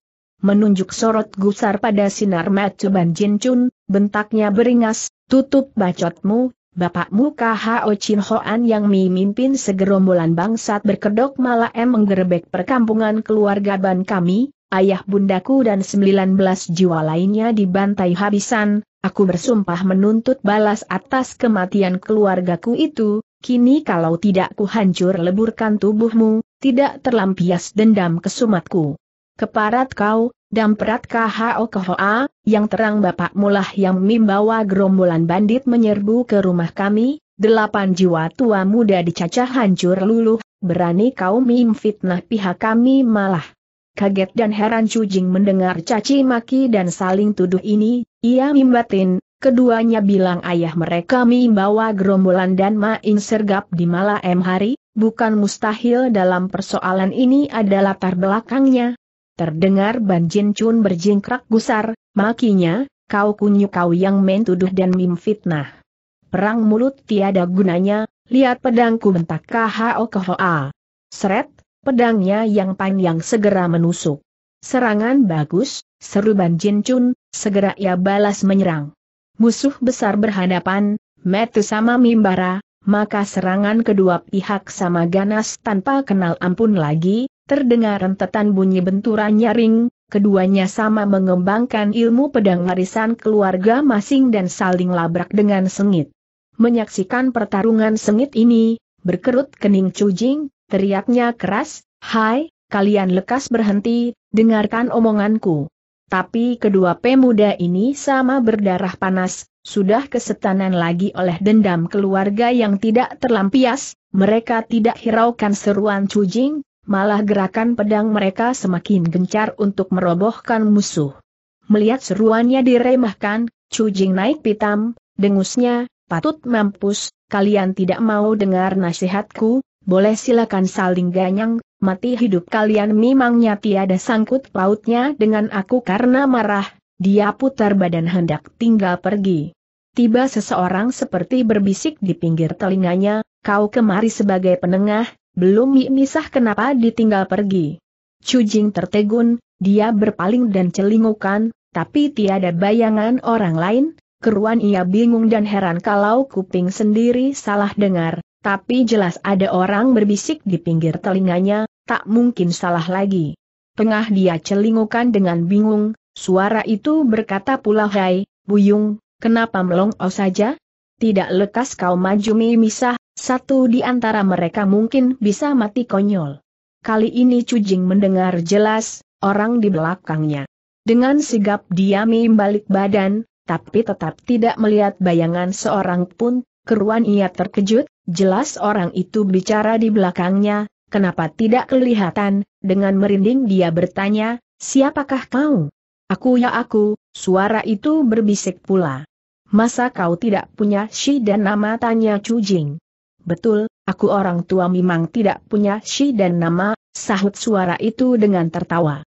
Menunjuk sorot gusar pada sinar Jin jincun, bentaknya beringas, tutup bacotmu, Bapakmu KHO Chin Hoan yang memimpin segerombolan bangsat berkedok malah em menggerebek perkampungan keluarga ban kami, ayah bundaku dan 19 jiwa lainnya dibantai habisan, aku bersumpah menuntut balas atas kematian keluargaku itu, kini kalau tidak kuhancur leburkan tubuhmu, tidak terlampias dendam kesumatku. Keparat kau, damperat KHO KHOA, yang terang bapak mulah yang membawa gerombolan bandit menyerbu ke rumah kami, delapan jiwa tua muda dicacah hancur luluh, berani kau mimfitnah pihak kami malah. Kaget dan heran Cujing mendengar caci maki dan saling tuduh ini, ia mimbatin, Keduanya bilang ayah mereka membawa gerombolan dan main sergap di malam hari, bukan mustahil dalam persoalan ini ada latar belakangnya. Terdengar Ban Jin Chun berjingkrak gusar, makinya, kau kunyu kau yang main tuduh dan mimfitnah. Perang mulut tiada gunanya, lihat pedangku bentak KHO hoa Seret, pedangnya yang panjang segera menusuk. Serangan bagus, seru Ban Jin Chun, segera ia balas menyerang. Musuh besar berhadapan, metu sama mimbara, maka serangan kedua pihak sama ganas tanpa kenal ampun lagi, terdengar rentetan bunyi benturan nyaring, keduanya sama mengembangkan ilmu pedang warisan keluarga masing dan saling labrak dengan sengit. Menyaksikan pertarungan sengit ini, berkerut kening cujing, teriaknya keras, Hai, kalian lekas berhenti, dengarkan omonganku. Tapi kedua pemuda ini sama berdarah panas, sudah kesetanan lagi oleh dendam keluarga yang tidak terlampias, mereka tidak hiraukan seruan cujing, malah gerakan pedang mereka semakin gencar untuk merobohkan musuh. Melihat seruannya diremehkan, cujing naik pitam, dengusnya, patut mampus, kalian tidak mau dengar nasihatku, boleh silakan saling ganyang, mati hidup kalian memangnya tiada sangkut pautnya dengan aku karena marah, dia putar badan hendak tinggal pergi. Tiba seseorang seperti berbisik di pinggir telinganya, kau kemari sebagai penengah, belum misah kenapa ditinggal pergi. Cujing tertegun, dia berpaling dan celingukan, tapi tiada bayangan orang lain, keruan ia bingung dan heran kalau kuping sendiri salah dengar, tapi jelas ada orang berbisik di pinggir telinganya, tak mungkin salah lagi. Tengah dia celingukan dengan bingung, suara itu berkata pula hai, Buyung, kenapa melongo saja? Tidak lekas kau maju misah, satu di antara mereka mungkin bisa mati konyol. Kali ini Cujing mendengar jelas, orang di belakangnya. Dengan sigap dia membalik badan, tapi tetap tidak melihat bayangan seorang pun, keruan ia terkejut, jelas orang itu bicara di belakangnya, Kenapa tidak kelihatan? Dengan merinding dia bertanya, siapakah kau? Aku ya aku, suara itu berbisik pula. Masa kau tidak punya si dan nama tanya Chu Jing? Betul, aku orang tua memang tidak punya si dan nama, sahut suara itu dengan tertawa.